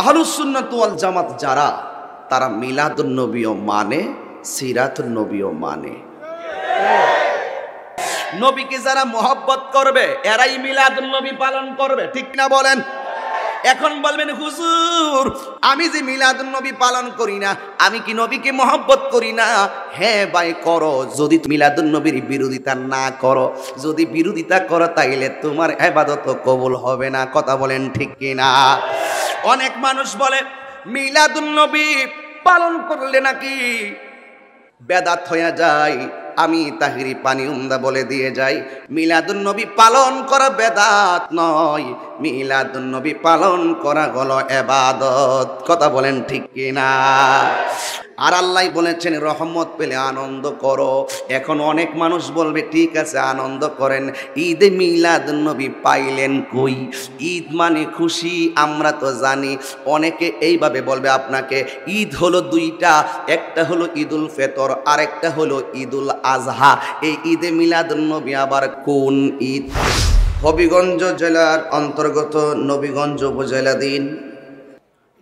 আহলুসুন্নাত জামাত যারা তারা মিলাদুল নবীও মানে সিরাতুল নবীও মানে নবীকে যারা মোহব্বত করবে এরাই মিলাদুল নবী পালন করবে ঠিক না বলেন এখন বলবেন হুজুর আমি যে মিলাদ নবী পালন করি না আমি কি নবীকে মহব্বত করি না হ্যাঁ ভাই করো যদি মিলাদ নবীর বিরোধিতা না করো যদি বিরোধিতা করো তাইলে তোমার এবাদত কবুল হবে না কথা বলেন ঠিক কিনা অনেক মানুষ বলে মিলাদ নবী পালন করলে নাকি বেদাত হয়ে যায় আমি তাহিরি পানি উমদা বলে দিয়ে যাই মিলাদুন্নবী নবী পালন করা বেদাত নয় মিলাদুল নবী পালন করা গল এবাদত কথা বলেন ঠিক কিনা আর আল্লাহ বলেছেন রহমত পেলে আনন্দ করো এখন অনেক মানুষ বলবে ঠিক আছে আনন্দ করেন ঈদে মিলাদ নবী পাইলেন কই ঈদ মানে খুশি আমরা তো জানি অনেকে এইভাবে বলবে আপনাকে ঈদ হলো দুইটা একটা হলো ঈদুল ফেতর আরেকটা হলো ঈদুল আজহা এই ঈদে মিলাদ নবী আবার কোন ঈদ হবিগঞ্জ জেলার অন্তর্গত নবীগঞ্জ উপজেলাধীন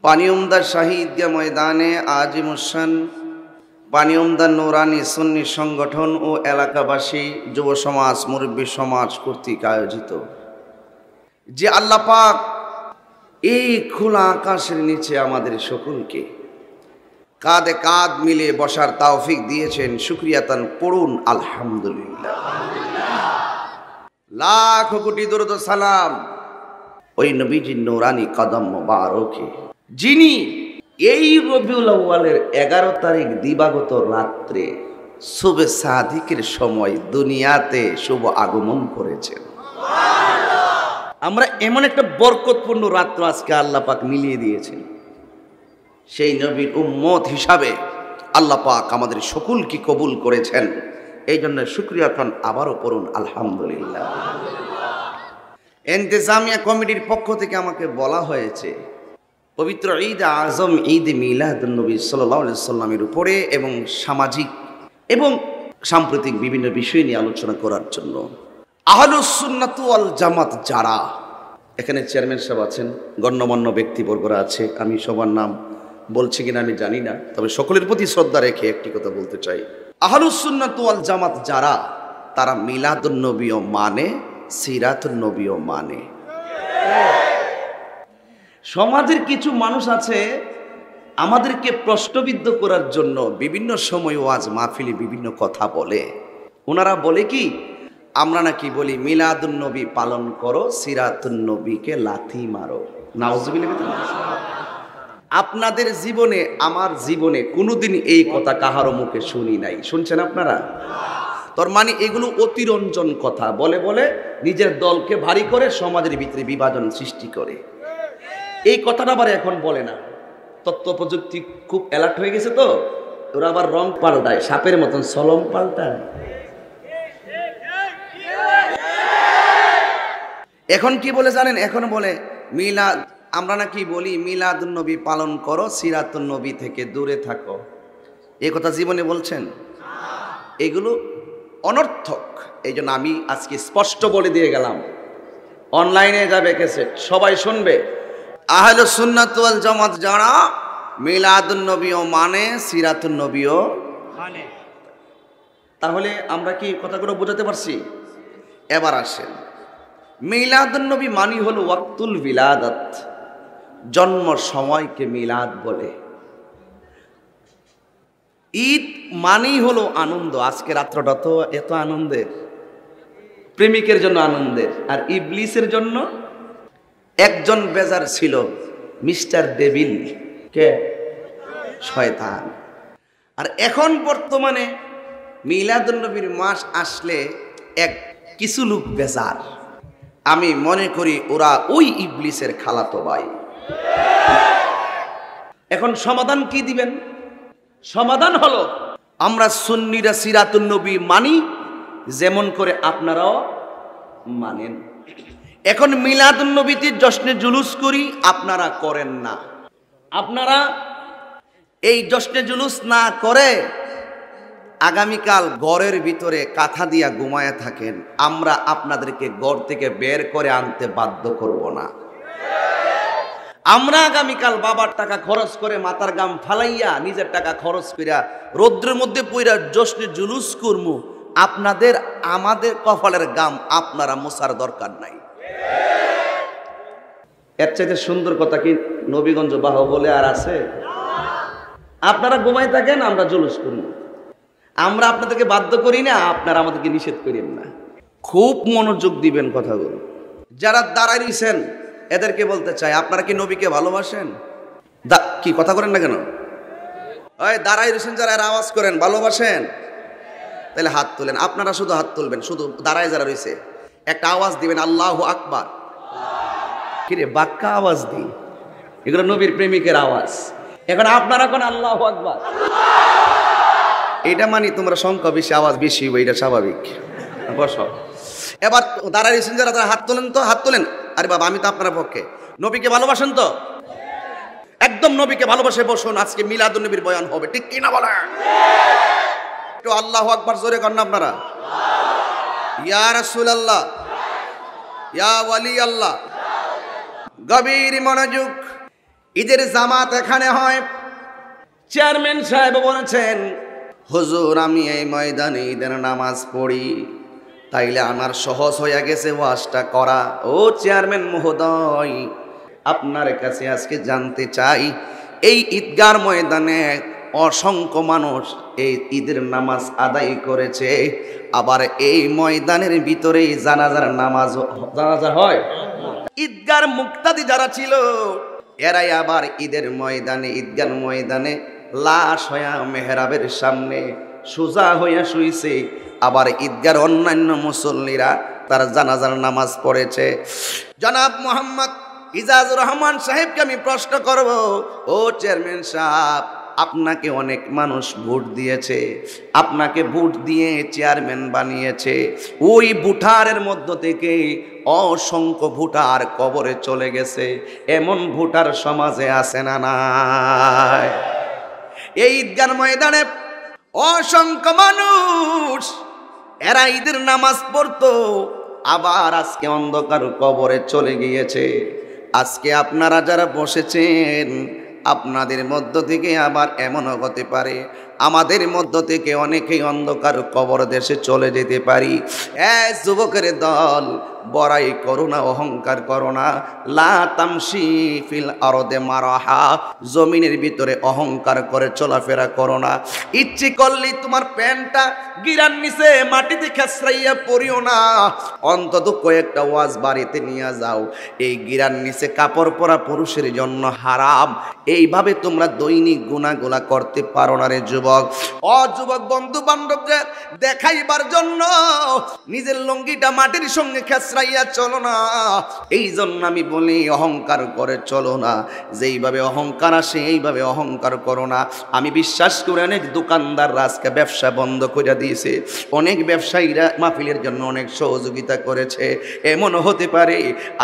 পানিউমদার শাহী ময়দানে আজিম হোসেন পানিউমদার নৌরানি সুন্নি সংগঠন ও এলাকাবাসী যুব সমাজ মুরব্বী সমাজ কর্তৃক আয়োজিত যে পাক এই খোলা আকাশের নিচে আমাদের সকলকে কাঁধে কাঁধ মিলে বসার তাওফিক দিয়েছেন সুক্রিয়াতান পড়ুন আলহামদুলিল্লাহ লাখ কোটি দুরদ সালাম ওই নবীজি নৌরানি কদম বারোকে যিনি এই রবিউল আউ্বালের এগারো তারিখ দিবাগত রাত্রে শুভে সাদিকের সময় দুনিয়াতে শুভ আগমন করেছেন আমরা এমন একটা বরকতপূর্ণ রাত্র আজকে আল্লাহ পাক মিলিয়ে দিয়েছেন সেই নবীর উম্মত হিসাবে আল্লাহ পাক আমাদের সকলকে কবুল করেছেন এই জন্য সুক্রিয়া খান আবারও করুন আলহামদুলিল্লাহ এনতেজামিয়া কমিটির পক্ষ থেকে আমাকে বলা হয়েছে পবিত্র ঈদ আজম ঈদ মিলাদুলনবী সাল্লাহ সাল্লামের উপরে এবং সামাজিক এবং সাম্প্রতিক বিভিন্ন বিষয় নিয়ে আলোচনা করার জন্য আহলুসুন্নাতু আল জামাত যারা এখানে চেয়ারম্যান সাহেব আছেন গণ্যমান্য ব্যক্তিবর্গরা আছে আমি সবার নাম বলছি কিনা আমি জানি না তবে সকলের প্রতি শ্রদ্ধা রেখে একটি কথা বলতে চাই আহলুসুন্নাতু আল জামাত যারা তারা মিলাদুলনবীও মানে সিরাতুলনবীও মানে সমাজের কিছু মানুষ আছে আমাদেরকে প্রশ্নবিদ্ধ করার জন্য বিভিন্ন সময় ওয়াজ মাহফিলে বিভিন্ন কথা বলে ওনারা বলে কি আমরা নাকি বলি মিলাদুন্নবী পালন করো নবীকে লাথি মারো আপনাদের জীবনে আমার জীবনে কোনোদিন এই কথা কাহারও মুখে শুনি নাই শুনছেন আপনারা তোর মানে এগুলো অতিরঞ্জন কথা বলে বলে নিজের দলকে ভারী করে সমাজের ভিতরে বিভাজন সৃষ্টি করে এই কথাটা আবার এখন বলে না তত্ত্ব প্রযুক্তি খুব অ্যালার্ট হয়ে গেছে তো ওরা আবার রং পাল্টায় সাপের মতন সলম পাল্টায় এখন কি বলে জানেন এখন বলে মিলা আমরা নাকি বলি মিলাদ নবী পালন করো সিরাত নবী থেকে দূরে থাকো এ কথা জীবনে বলছেন এগুলো অনর্থক এই জন্য আমি আজকে স্পষ্ট বলে দিয়ে গেলাম অনলাইনে যাবে কেসেট সবাই শুনবে আহল সুন্নাতওয়াল জামাত যারা মিলাদুল নবীও মানে সিরাতুল নবীও মানে তাহলে আমরা কি কথাগুলো বোঝাতে পারছি এবার আসেন মিলাদুল নবী মানি হলো ওয়াক্তুল বিলাদাত জন্ম সময়কে মিলাদ বলে ঈদ মানেই হলো আনন্দ আজকে রাত্রটা তো এত আনন্দের প্রেমিকের জন্য আনন্দের আর ইবলিসের জন্য একজন বেজার ছিল মিস্টার ডেভিল কে শয়তান আর এখন বর্তমানে মিলাদুলনবীর মাস আসলে এক কিছু লোক বেজার আমি মনে করি ওরা ওই ইবলিসের খালাতো ভাই এখন সমাধান কি দিবেন সমাধান হলো আমরা সুন্নিরা সিরাতুল নবী মানি যেমন করে আপনারাও মানেন এখন মিলাদুন্নবীতির জশ্নে জুলুস করি আপনারা করেন না আপনারা এই জশ্নে জুলুস না করে আগামীকাল গড়ের ভিতরে কাঁথা দিয়া ঘুমায় থাকেন আমরা আপনাদেরকে গড় থেকে বের করে আনতে বাধ্য করব না আমরা আগামীকাল বাবার টাকা খরচ করে মাতার গাম ফালাইয়া নিজের টাকা খরচ করিয়া রৌদ্রের মধ্যে পইরা জশ্নে জুলুস করমু আপনাদের আমাদের কফালের গাম আপনারা মোশার দরকার নাই এর চাইতে সুন্দর কথা কি নবীগঞ্জ বাহ বলে আর আছে আপনারা ঘুমাই থাকেন আমরা জুলুস করি আমরা আপনাদেরকে বাধ্য করি না আপনারা আমাদেরকে নিষেধ করেন না খুব মনোযোগ দিবেন কথাগুলো যারা দাঁড়ায় রয়েছেন এদেরকে বলতে চাই আপনারা কি নবীকে ভালোবাসেন কি কথা করেন না কেন ওই দাঁড়াই রয়েছেন যারা এর আওয়াজ করেন ভালোবাসেন তাহলে হাত তোলেন আপনারা শুধু হাত তুলবেন শুধু দাঁড়ায় যারা রয়েছে একটা আওয়াজ দিবেন আল্লাহ আকবার কিরে বাক্কা আওয়াজ দিই এগুলো নবীর প্রেমিকের আওয়াজ এখন আপনারা কোন আল্লাহ আকবার এটা মানি তোমরা সংখ্যা বেশি আওয়াজ বেশি হইবে এটা স্বাভাবিক বস এবার দাঁড়া রিসেন যারা তারা হাত তোলেন তো হাত তোলেন আরে বাবা আমি তো আপনার পক্ষে নবীকে ভালোবাসেন তো একদম নবীকে ভালোবাসে বসুন আজকে মিলাদুল নবীর বয়ান হবে ঠিক কি না বলেন একটু আল্লাহ আকবার জোরে না আপনারা ইয়া রাসূলুল্লাহ ইয়া ওয়ালি আল্লাহ গভীর মনোযোগ ঈদের জামাত এখানে হয় চেয়ারম্যান সাহেব বলেছেন হুজুর আমি এই ময়দানে ঈদের নামাজ পড়ি তাইলে আমার সহজ হয়ে গেছে ওয়াজটা করা ও চেয়ারম্যান মহোদয় আপনার কাছে আজকে জানতে চাই এই ঈদগার ময়দানে অসংখ্য মানুষ এই ঈদের নামাজ আদায় করেছে আবার এই ময়দানের ভিতরেই জানাজার নামাজ জানাজা হয় ঈদগার মুক্তাদি যারা ছিল এরাই আবার ঈদের ময়দানে ঈদগার ময়দানে লাশ হয়া মেহরাবের সামনে সোজা হইয়া শুইছে আবার ঈদগার অন্যান্য মুসল্লিরা তার জানাজার নামাজ পড়েছে জনাব মোহাম্মদ ইজাজ রহমান সাহেবকে আমি প্রশ্ন করব ও চেয়ারম্যান সাহেব আপনাকে অনেক মানুষ ভোট দিয়েছে আপনাকে ভোট দিয়ে চেয়ারম্যান বানিয়েছে ওই ভোটারের মধ্য থেকে অসংখ্য ভোটার কবরে চলে গেছে এমন ভোটার সমাজে আসে না নাই এই ঈদগার ময়দানে অসংখ্য মানুষ এরা ঈদের নামাজ পড়তো আবার আজকে অন্ধকার কবরে চলে গিয়েছে আজকে আপনারা যারা বসেছেন আপনাদের মধ্য থেকে আবার এমনও হতে পারে আমাদের মধ্য থেকে অনেকেই অন্ধকার কবর দেশে চলে যেতে পারি এ যুবকের দল বড়াই করোনা অহংকার করো না লাতামসি ফিল আরদে মারাহা জমিনের ভিতরে অহংকার করে চলাফেরা করো না ইচ্ছে করলেই তোমার প্যান্টটা গিরান নিচে মাটিতে খেসরাইয়া পড়িও না অন্তত কয়েকটা ওয়াজ বাড়িতে নিয়ে যাও এই গিরান নিচে কাপড় পরা পুরুষের জন্য হারাম এইভাবে তোমরা দৈনিক গুণাগুলা করতে পারো না রে যুবক অ যুবক বন্ধু বান্ধবদের দেখাইবার জন্য নিজের লঙ্গিটা মাটির সঙ্গে খেসরাইয়া চলো না এই জন্য আমি বলি অহংকার করে চলো না যেইভাবে অহংকার আসে এইভাবে অহংকার করো না আমি বিশ্বাস করে অনেক দোকানদার আজকে ব্যবসা বন্ধ করে দিই দিয়েছে অনেক ব্যবসায়ীরা মাহফিলের জন্য অনেক সহযোগিতা করেছে এমন হতে পারে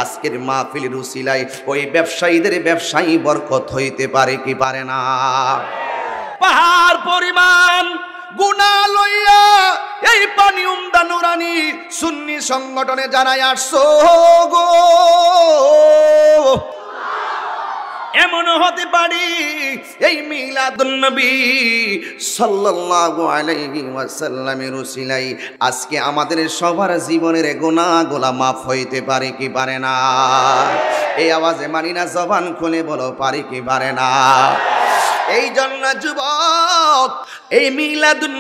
আজকের মাহফিলের উসিলায় ওই ব্যবসায়ীদের ব্যবসায়ী বরকত হইতে পারে কি পারে না পাহাড় পরিমাণ গুণা লইয়া এই পানি উমদা নুরানি সুন্নি সংগঠনে জানাই আসছো গো এমনও হতে পারে এই মিলাদুন্নবী সাল্লাল্লাহু আলাইহি ওয়াসাল্লামের উসিলাই আজকে আমাদের সবার জীবনের গোনাগুলা মাফ হইতে পারে কি পারে না এই আওয়াজে মানি না জবান খুলে বলো পারে কি পারে না এই জন্য যুবক এই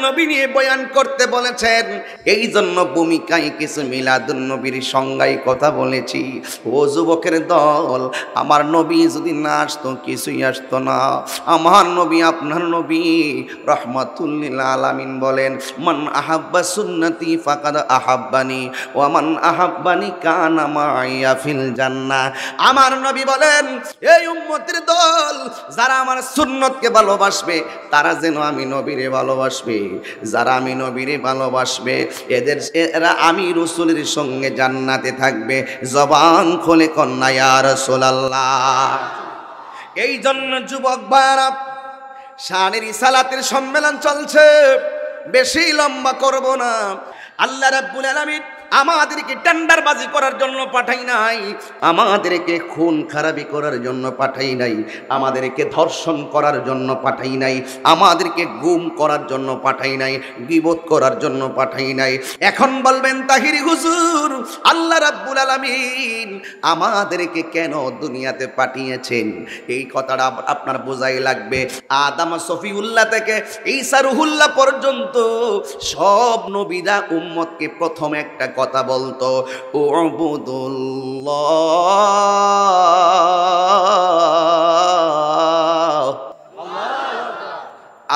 নবী নিয়ে বয়ান করতে বলেছেন এই জন্য ভূমিকায় কিছু নবীর সংজ্ঞায় কথা বলেছি ও যুবকের দল আমার নবী যদি না আসতো কিছুই আসতো না আমার নবী আপনার নবী রহমাতুল্লিল আলামিন বলেন মান আহাব্বা সুন্নতি ফাকাদ আহাব্বানি ও মান আহাব্বানি কান আমাইয়া ফিল জান্না আমার নবী বলেন এই উম্মতের দল যারা আমার সুন্নত মোহাম্মদকে ভালোবাসবে তারা যেন আমি নবীরে ভালোবাসবে যারা আমি নবীরে ভালোবাসবে এদের এরা আমি রসুলের সঙ্গে জান্নাতে থাকবে জবান খোলে কন্যা রসুল সোলাল্লাহ এই জন্য যুবক বারা সানের ইসালাতের সম্মেলন চলছে বেশি লম্বা করব না আল্লাহ রাব্বুল আলামিন আমাদেরকে টেন্ডারবাজি করার জন্য পাঠাই নাই আমাদেরকে খুন খারাপি করার জন্য পাঠাই নাই আমাদেরকে ধর্ষণ করার জন্য পাঠাই নাই আমাদেরকে গুম করার জন্য পাঠাই নাই বিবোধ করার জন্য পাঠাই নাই এখন বলবেন তাহির হুজুর আল্লাহ রাব্বুল আলামিন আমাদেরকে কেন দুনিয়াতে পাঠিয়েছেন এই কথাটা আপনার বোঝাই লাগবে আদাম সফিউল্লাহ থেকে ঈসা রুহুল্লাহ পর্যন্ত সব নবীরা উম্মতকে প্রথম একটা কথা বলতো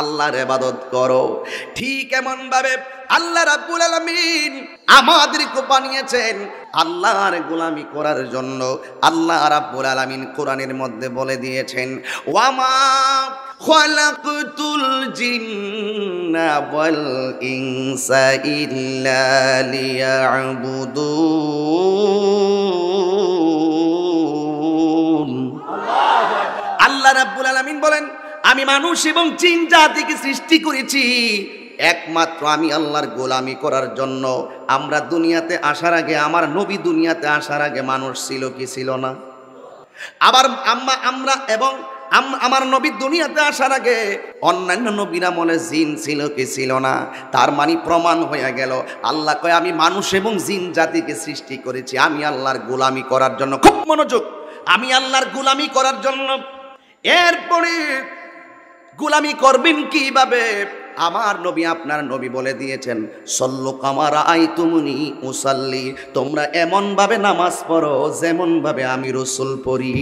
আল্লাহর এবাদত করো ঠিক এমনভাবে আল্লাহ রাবুল আলামিন আমাদেরকে বানিয়েছেন আল্লাহর গোলামি করার জন্য আল্লাহ রাবুল আলামিন কোরআনের মধ্যে বলে দিয়েছেন ওয়ামা خلقت الجن والإنس إلا ليعبدون আল্লাহ রাব্বুল আলামিন বলেন আমি মানুষ এবং চিন জাতিকে সৃষ্টি করেছি একমাত্র আমি আল্লাহর গোলামি করার জন্য আমরা দুনিয়াতে আসার আগে আমার নবী দুনিয়াতে আসার আগে মানুষ ছিল কি ছিল না আবার আমরা এবং আমার নবী দুনিয়াতে আসার আগে অন্যান্য নবীর আমলে জিন ছিল কি ছিল না তার মানে প্রমাণ হয়ে গেল আল্লাহ কয় আমি মানুষ এবং জিন জাতিকে সৃষ্টি করেছি আমি আল্লাহর গোলামি করার জন্য খুব মনোযোগ আমি আল্লাহর গোলামি করার জন্য এরপরে গোলামি করবেন কিভাবে আমার নবী আপনার নবী বলে দিয়েছেন সল্লু কামারা আই তুমুনি উসাল্লি তোমরা এমনভাবে নামাজ পড়ো যেমনভাবে আমি রসুল পড়ি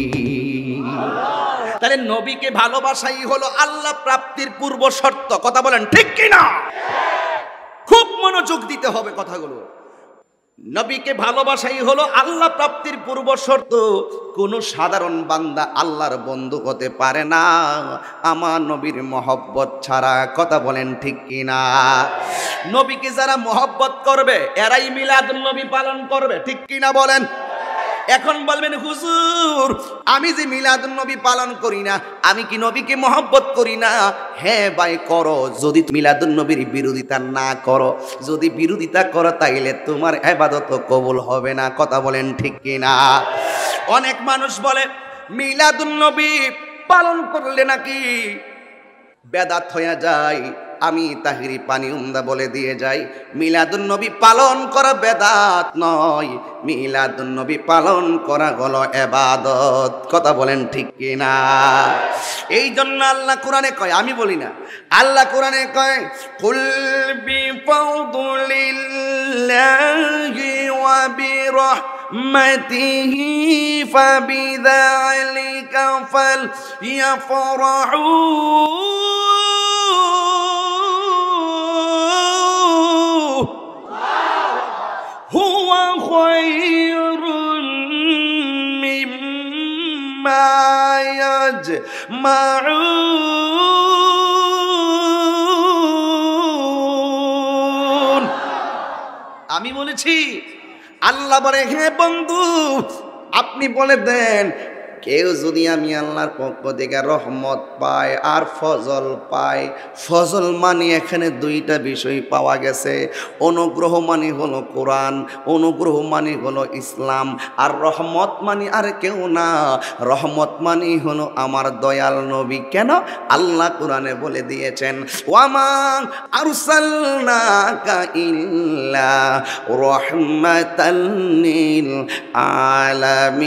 তাহলে নবীকে ভালোবাসাই হলো আল্লাহ প্রাপ্তির পূর্ব শর্ত কথা বলেন ঠিক কিনা খুব মনোযোগ দিতে হবে কথাগুলো নবীকে ভালোবাসাই হলো আল্লাহ প্রাপ্তির পূর্ব শর্ত কোনো সাধারণ বান্দা আল্লাহর বন্ধু হতে পারে না আমার নবীর মহব্বত ছাড়া কথা বলেন ঠিক কিনা নবীকে যারা মহব্বত করবে এরাই মিলাদ নবী পালন করবে ঠিক কিনা বলেন এখন বলবেন হুজুর আমি যে মিলাদ নবী পালন করি না আমি কি নবীকে মহব্বত করি না হ্যাঁ ভাই করো যদি মিলাদ নবীর বিরোধিতা না করো যদি বিরোধিতা করো তাইলে তোমার এবাদত কবুল হবে না কথা বলেন ঠিক কিনা অনেক মানুষ বলে মিলাদ নবী পালন করলে নাকি বেদাত হয়ে যায় আমি তাহিরি পানি উমদা বলে দিয়ে যাই মিলাদুন নবী পালন করা বেদাত নয় মিলাদুন নবী পালন করা গল এবাদত কথা বলেন ঠিক কিনা এই জন্য আল্লাহ কোরআনে কয় আমি বলি না আল্লাহ কোরআনে কয় কুলবি ফাউদুলিল্লাহি ওয়া বিরহ برحمته فبذلك خير مما يجمعون আমি বলেছি আল্লাহ বলে হে বন্ধু আপনি বলে দেন কেউ যদি আমি আল্লাহর পক্ষ থেকে রহমত পায় আর ফজল পায় ফজল মানে এখানে দুইটা বিষয় পাওয়া গেছে অনুগ্রহ মানে হলো কোরআন অনুগ্রহ মানে হলো ইসলাম আর রহমত মানে আর কেউ না রহমত মানে হলো আমার দয়াল নবী কেন আল্লাহ কোরআনে বলে দিয়েছেন ওয়ামা আরসালনাকা ইল্লা রহমাতাল আলামিন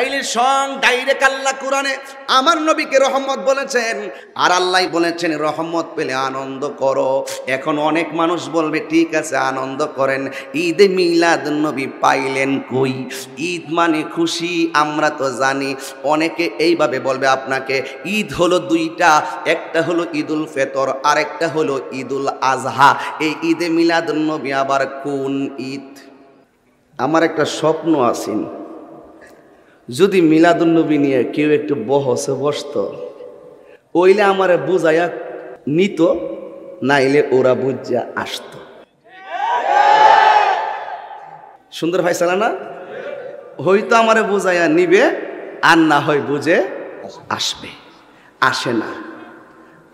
তাইলে সং ডাইরেক্ট আল্লাহ কোরআনে আমার নবীকে রহম্মত বলেছেন আর আল্লাহ বলেছেন রহমত পেলে আনন্দ করো এখন অনেক মানুষ বলবে ঠিক আছে আনন্দ করেন ঈদে মিলাদ নবী পাইলেন কই ঈদ মানে খুশি আমরা তো জানি অনেকে এইভাবে বলবে আপনাকে ঈদ হলো দুইটা একটা হলো ঈদুল ফেতর আরেকটা হলো ঈদুল আজহা এই ঈদে মিলাদ নবী আবার কোন ঈদ আমার একটা স্বপ্ন আসেন যদি নবী নিয়ে কেউ একটু বহসে বসত ওইলে আমারে বুঝাইয়া নিত নাইলে ওরা বুঝা আসত সুন্দর ভাই সালানা হয়তো আমারে বুঝাইয়া নিবে আর না হয় বুঝে আসবে আসে না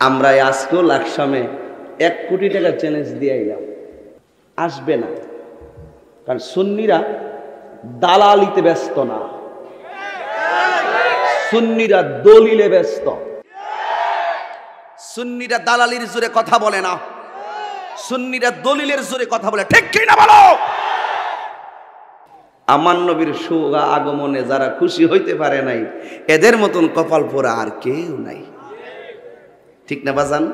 আমরা আজকেও লাকসামে এক কোটি টাকা চ্যালেঞ্জ দিয়ে এলাম আসবে না কারণ সুন্নিরা দালালিতে ব্যস্ত না সুন্নিরা দলিলে ব্যস্ত সুন্নিরা দালালির জোরে কথা বলে না সুন্নিরা দলিলের জোরে কথা বলে ঠিক কি না বলো আমার নবীর সুগা আগমনে যারা খুশি হইতে পারে নাই এদের মতন কপাল পোড়া আর কেউ নাই ঠিক না বাজান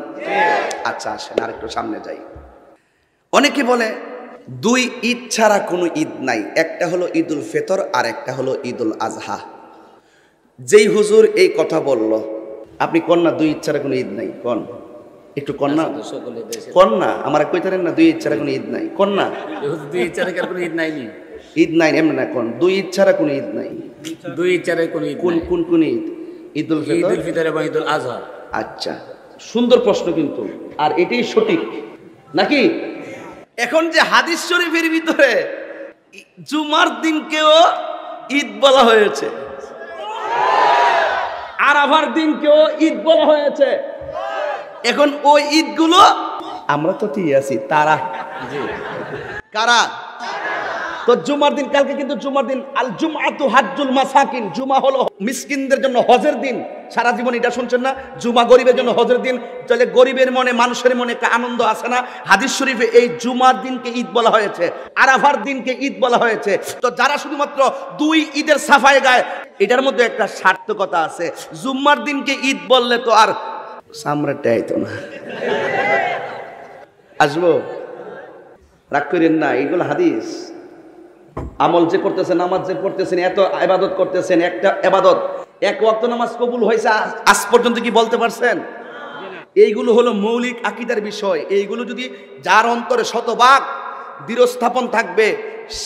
আচ্ছা আসেন আর একটু সামনে যাই অনেকে বলে দুই ঈদ ছাড়া কোনো ঈদ নাই একটা হলো ঈদুল ফেতর আর একটা হলো ঈদুল আজহা যেই হুজুর এই কথা বলল আপনি কন্যা দুই ইচ্ছার কোনো ঈদ নাই কন একটু কন্যা কন্যা আমার কই থাকেন না দুই ইচ্ছার কোনো ঈদ নাই কন্যা দুই ইচ্ছার কোনো ঈদ নাই ঈদ নাই এমন না কোন দুই ইচ্ছারা কোনো ঈদ নাই দুই ইচ্ছার কোনো ঈদ কোন কোন কোন ঈদ ঈদুল ফিতর ঈদুল ফিতর এবং ঈদুল আজহা আচ্ছা সুন্দর প্রশ্ন কিন্তু আর এটাই সঠিক নাকি এখন যে হাদিস শরীফের ভিতরে জুমার দিনকেও ঈদ বলা হয়েছে আবার দিনকেও ঈদ বলা হয়েছে এখন ওই ঈদগুলো আমরা তো ঠিক আছি তারা কারা তো জুমার দিন কালকে কিন্তু জুমার দিন আল জুমাতু আতু হাজুল মাসাকিন জুমা হলো মিসকিনদের জন্য হজের দিন সারা জীবন এটা শুনছেন না জুমা গরিবের জন্য হজের দিন তাহলে গরিবের মনে মানুষের মনে একটা আনন্দ আসে না হাদিস শরীফে এই জুমার দিনকে ঈদ বলা হয়েছে আরাফার দিনকে ঈদ বলা হয়েছে তো যারা শুধুমাত্র দুই ঈদের সাফায় গায় এটার মধ্যে একটা সার্থকতা আছে জুম্মার দিনকে ঈদ বললে তো আর সামরাটা তো না আসবো রাগ করেন না এইগুলো হাদিস আমল যে করতেছেন নামাজ যে করতেছেন এত আবাদত করতেছেন একটা আবাদত এক অক্ত নামাজ কবুল হয়েছে আজ পর্যন্ত কি বলতে পারছেন এইগুলো হলো মৌলিক আকিদার বিষয় এইগুলো যদি যার অন্তরে শতভাগ দৃঢ়স্থাপন থাকবে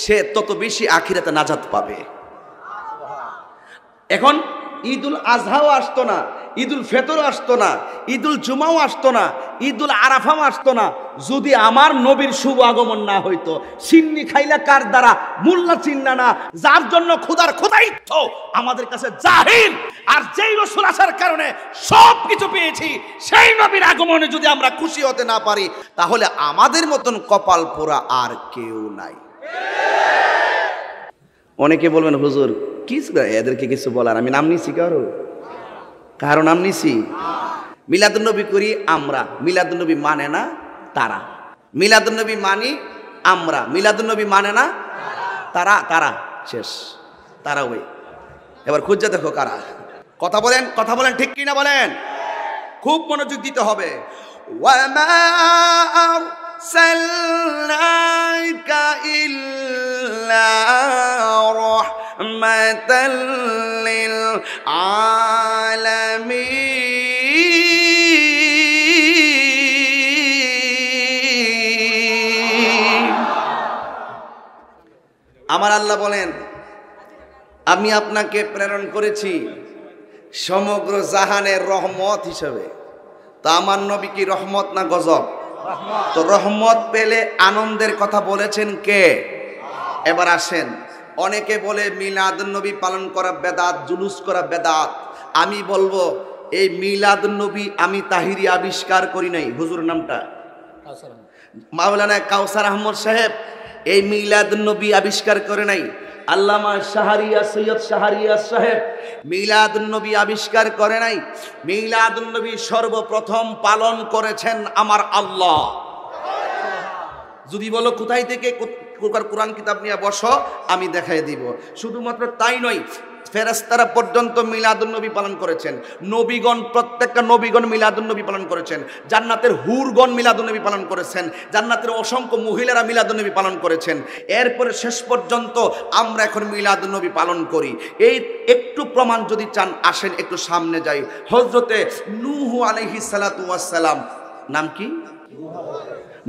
সে তত বেশি আখিরাতে নাজাত পাবে এখন ঈদুল আজহাও আসতো না ঈদুল ফেতরও আসতো না ঈদুল জুমাও আসতো না ঈদুল আরাফাও আসতো না যদি আমার নবীর শুভ আগমন না হইতো সিন্নি খাইলা কার দ্বারা মুল্লা চিন্না না যার জন্য ক্ষুদার ক্ষুদায়িত্ব আমাদের কাছে জাহির আর যেই রসুল আসার কারণে সব কিছু পেয়েছি সেই নবীর আগমনে যদি আমরা খুশি হতে না পারি তাহলে আমাদের মতন কপাল পোড়া আর কেউ নাই অনেকে বলবেন হুজুর কি এদেরকে কিছু বলার আমি নাম নিছি কারো কারো নাম নিছি মিলাদুন্নবী করি আমরা মিলাদুন্নবী মানে না তারা মিলাদুন্নবী মানি আমরা মিলাদুন্নবী মানে না তারা তারা শেষ তারা ওই এবার খুঁজে দেখো কারা কথা বলেন কথা বলেন ঠিক কিনা বলেন খুব মনোযোগ দিতে হবে ওয়া আমার আল্লাহ বলেন আমি আপনাকে প্রেরণ করেছি সমগ্র জাহানের রহমত হিসেবে তা আমার নবী কি রহমত না গজব তো রহমত পেলে আনন্দের কথা বলেছেন কে এবার আসেন অনেকে বলে মিলাদ নবী পালন করা বেদাত জুলুস করা বেদাত আমি বলবো এই মিলাদ নবী আমি তাহিরি আবিষ্কার করি নাই হুজুর নামটা মাওলানা কাউসার আহমদ সাহেব এই মিলাদ নবী আবিষ্কার করে নাই আল্লামা শাহরিয়া সৈয়দ শাহরিয়া সাহেব নবী আবিষ্কার করে নাই নবী সর্বপ্রথম পালন করেছেন আমার আল্লাহ যদি বলো কোথায় থেকে কোরআন কিতাব নিয়ে বসো আমি দেখাই দিব শুধুমাত্র তাই নয় ফেরাস্তারা পর্যন্ত নবী পালন করেছেন নবীগণ প্রত্যেকটা নবীগণ নবী পালন করেছেন জান্নাতের হুরগণ নবী পালন করেছেন জান্নাতের অসংখ্য মহিলারা নবী পালন করেছেন এরপরে শেষ পর্যন্ত আমরা এখন নবী পালন করি এই একটু প্রমাণ যদি চান আসেন একটু সামনে যাই হজরতে নুহু আলহি সালাম নাম কি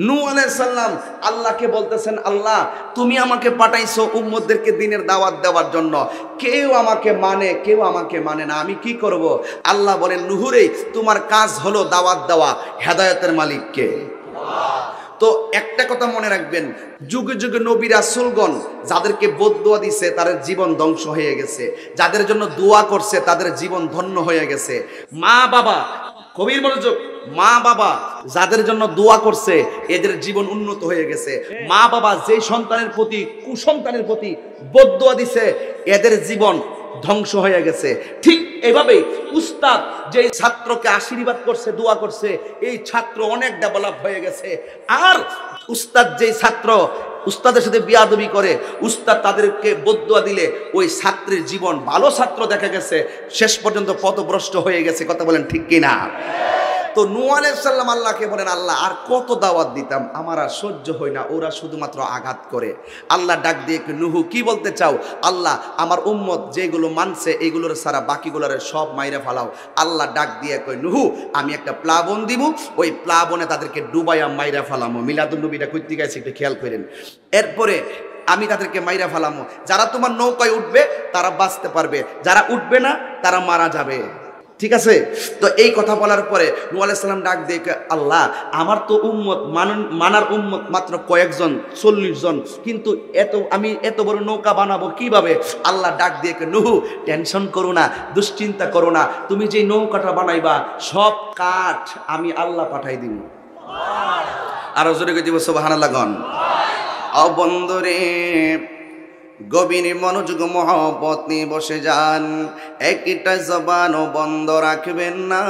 নু সাল্লাম আল্লাহকে বলতেছেন আল্লাহ তুমি আমাকে পাঠাইছো উম্মদদেরকে দিনের দাওয়াত দেওয়ার জন্য কেউ আমাকে মানে কেউ আমাকে মানে না আমি কি করব আল্লাহ বলেন নুহুরে তোমার কাজ হলো দাওয়াত দেওয়া হেদায়তের মালিককে তো একটা কথা মনে রাখবেন যুগে যুগে নবীরা সুলগণ যাদেরকে বদুয়া দিছে তাদের জীবন ধ্বংস হয়ে গেছে যাদের জন্য দোয়া করছে তাদের জীবন ধন্য হয়ে গেছে মা বাবা কবির মনোযোগ মা বাবা যাদের জন্য দোয়া করছে এদের জীবন উন্নত হয়ে গেছে মা বাবা যে সন্তানের প্রতি কুসন্তানের প্রতি বদুয়া দিছে এদের জীবন ধ্বংস হয়ে গেছে ঠিক এভাবে উস্তাদ যে ছাত্রকে আশীর্বাদ করছে দোয়া করছে এই ছাত্র অনেক ডেভেলপ হয়ে গেছে আর উস্তাদ যে ছাত্র উস্তাদের সাথে বিয়াদবি করে উস্তাদ তাদেরকে বদুয়া দিলে ওই ছাত্রের জীবন ভালো ছাত্র দেখা গেছে শেষ পর্যন্ত পথভ্রষ্ট হয়ে গেছে কথা বলেন ঠিক কিনা তো নুয়ালের সাল্লাম আল্লাহকে বলেন আল্লাহ আর কত দাওয়াত দিতাম আমার আর সহ্য হয় না ওরা শুধুমাত্র আঘাত করে আল্লাহ ডাক দিয়ে নুহু কি বলতে চাও আল্লাহ আমার উম্মত যেগুলো মানছে এগুলোর সারা বাকিগুলোর সব মাইরে ফালাও আল্লাহ ডাক দিয়ে কই নুহু আমি একটা প্লাবন দিব ওই প্লাবনে তাদেরকে ডুবাইয়া মাইরা ফালামো মিলাদুল নবীটা করতে গেছে একটু খেয়াল করেন এরপরে আমি তাদেরকে মাইরা ফালামো যারা তোমার নৌকায় উঠবে তারা বাঁচতে পারবে যারা উঠবে না তারা মারা যাবে ঠিক আছে তো এই কথা বলার পরে নু আলাইসাল্লাম ডাক দিয়ে আল্লাহ আমার তো উম্মত মান মানার উম্মত মাত্র কয়েকজন চল্লিশ জন কিন্তু এত আমি এত বড় নৌকা বানাবো কিভাবে আল্লাহ ডাক দিয়ে নুহু টেনশন করো না দুশ্চিন্তা করো না তুমি যে নৌকাটা বানাইবা সব কাঠ আমি আল্লাহ পাঠাই দিব আরো জোরে দিব সোবাহান লাগন অবন্দরে গভীর মনোযোগ মহব্বত নিয়ে বসে যান একটা ও বন্ধ রাখবেন না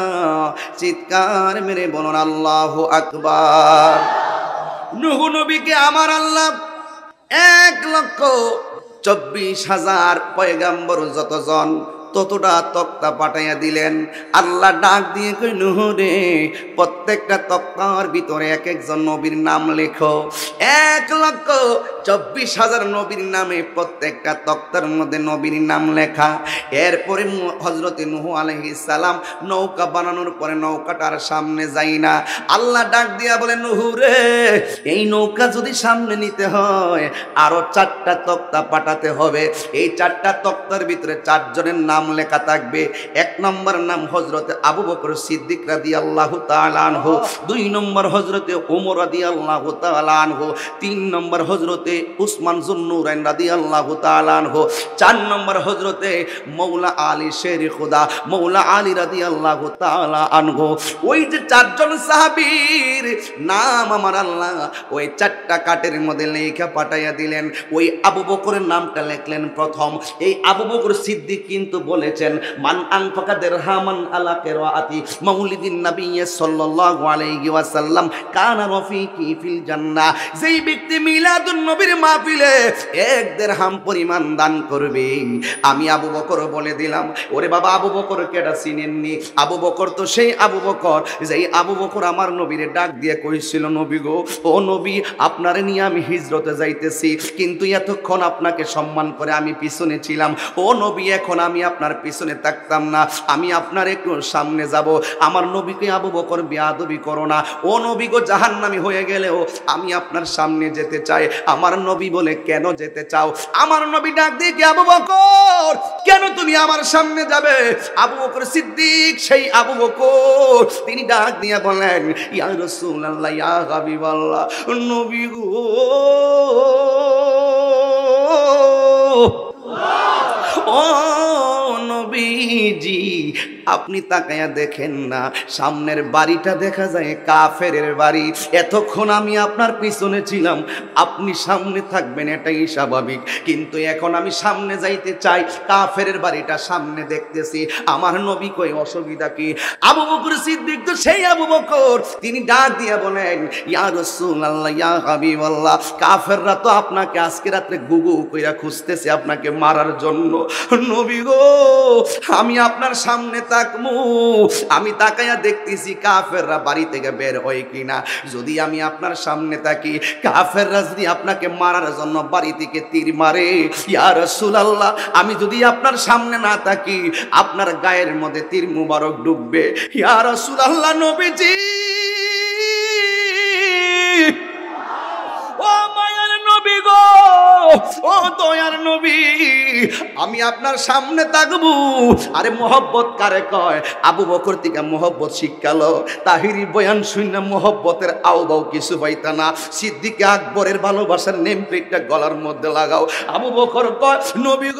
চিৎকার মেরে বলুন আল্লাহ আকবার নুহু নবীকে আমার আল্লাহ এক লক্ষ চব্বিশ হাজার পয়গাম্বর যতজন ততটা তক্তা পাঠাইয়া দিলেন আল্লাহ ডাক দিয়ে কইল নুহরে প্রত্যেকটা তক্তার ভিতরে এক একজন নবীর নাম লেখো এক লক্ষ চব্বিশ হাজার নবীর নামে প্রত্যেকটা তক্তার মধ্যে নবীর নাম লেখা এরপরে হজরতে নুহ আলহি সালাম নৌকা বানানোর পরে নৌকাটার সামনে যাই না আল্লাহ ডাক দিয়া বলে নুহুরে এই নৌকা যদি সামনে নিতে হয় আরো চারটা তক্তা পাঠাতে হবে এই চারটা তক্তার ভিতরে চারজনের নাম নাম লেখা থাকবে এক নম্বর নাম হজরতে আবু বকর সিদ্দিক রাদি আল্লাহ তালানহ দুই নম্বর হজরতে ওমর আদি আল্লাহ হো তিন নম্বর হজরতে উসমান জুন্নুরাইন রাদি আল্লাহ তালানহ চার নম্বর হজরতে মৌলা আলী শের খুদা মৌলা আলী রাদি আল্লাহ তালা হো ওই যে চারজন সাহাবির নাম আমার আল্লাহ ওই চারটা কাটের মধ্যে লেখা পাঠাইয়া দিলেন ওই আবু বকরের নামটা লেখলেন প্রথম এই আবু বকর সিদ্দিক কিন্তু বলেছেন মান আনফাকা দেরহামান আলা কেরাআতি মাউলিদিন নবী সাল্লাল্লাহু আলাইহি ওয়াসাল্লাম কানা রফিকি ফিল জান্নাহ যেই ব্যক্তি মিলাদুন নবীর মাহফিলে এক দেরহাম পরিমাণ দান করবে আমি আবু বকর বলে দিলাম ওরে বাবা আবু বকর কেটা চিনেননি আবু বকর তো সেই আবু বকর যেই আবু বকর আমার নবীর ডাক দিয়ে কইছিল নবী গো ও নবী আপনারে নিয়ে আমি হিজরতে যাইতেছি কিন্তু এতক্ষণ আপনাকে সম্মান করে আমি পিছনে ছিলাম ও নবী এখন আমি আপনার পিছনে থাকতাম না আমি আপনার একটু সামনে যাব আমার নবীকে আবু বকর বিয়াদবি করো না ও নবী গো জাহান্নামি হয়ে গেলেও আমি আপনার সামনে যেতে চাই আমার নবী বলে কেন যেতে চাও আমার নবী ডাক দিয়ে কি আবু বকর কেন তুমি আমার সামনে যাবে আবু বকর সিদ্দিক সেই আবু বকর তিনি ডাক দিয়ে বলেন ইয়া রাসূলুল্লাহ ইয়া হাবিবাল্লাহ নবী গো Oh! Luigi. আপনি তাকায়া দেখেন না সামনের বাড়িটা দেখা যায় কাফেরের বাড়ি এতক্ষণ আমি আপনার পিছনে ছিলাম আপনি সামনে থাকবেন এটাই স্বাভাবিক কিন্তু এখন আমি সামনে যাইতে চাই কাফের বাড়িটা সামনে দেখতেছি আমার নবী কই অসুবিধা কি আবু বকর সিদ্দিক তো সেই আবু বকর তিনি ডাক দিয়া বলেন ইয়া রাসূলুল্লাহ ইয়া হাবিবাল্লাহ কাফেররা তো আপনাকে আজকে রাতে গুগু কইরা খুঁজতেছে আপনাকে মারার জন্য নবী গো আমি আপনার সামনে তাকমু আমি তাকায়া দেখতেছি কাফেররা বাড়ি থেকে বের হয় কিনা যদি আমি আপনার সামনে থাকি কাফেররা যদি আপনাকে মারার জন্য বাড়ি থেকে তীর মারে ইয়া রাসূলুল্লাহ আমি যদি আপনার সামনে না থাকি আপনার গায়ের মধ্যে তীর মুবারক ডুববে ইয়া রাসূলুল্লাহ নবীজি ও মায়ের নবী গো ও দয়ার নবী আমি আপনার সামনে থাকবো আরে মোহব্বত কারে কয় আবু বকর থেকে মোহব্বত শিক্ষাল তাহিরি বয়ান শূন্য মোহব্বতের আওবাও কিছু পাইতা না সিদ্দিকে আকবরের ভালোবাসার নেম প্লেটটা গলার মধ্যে লাগাও আবু বকর কয় নবী গ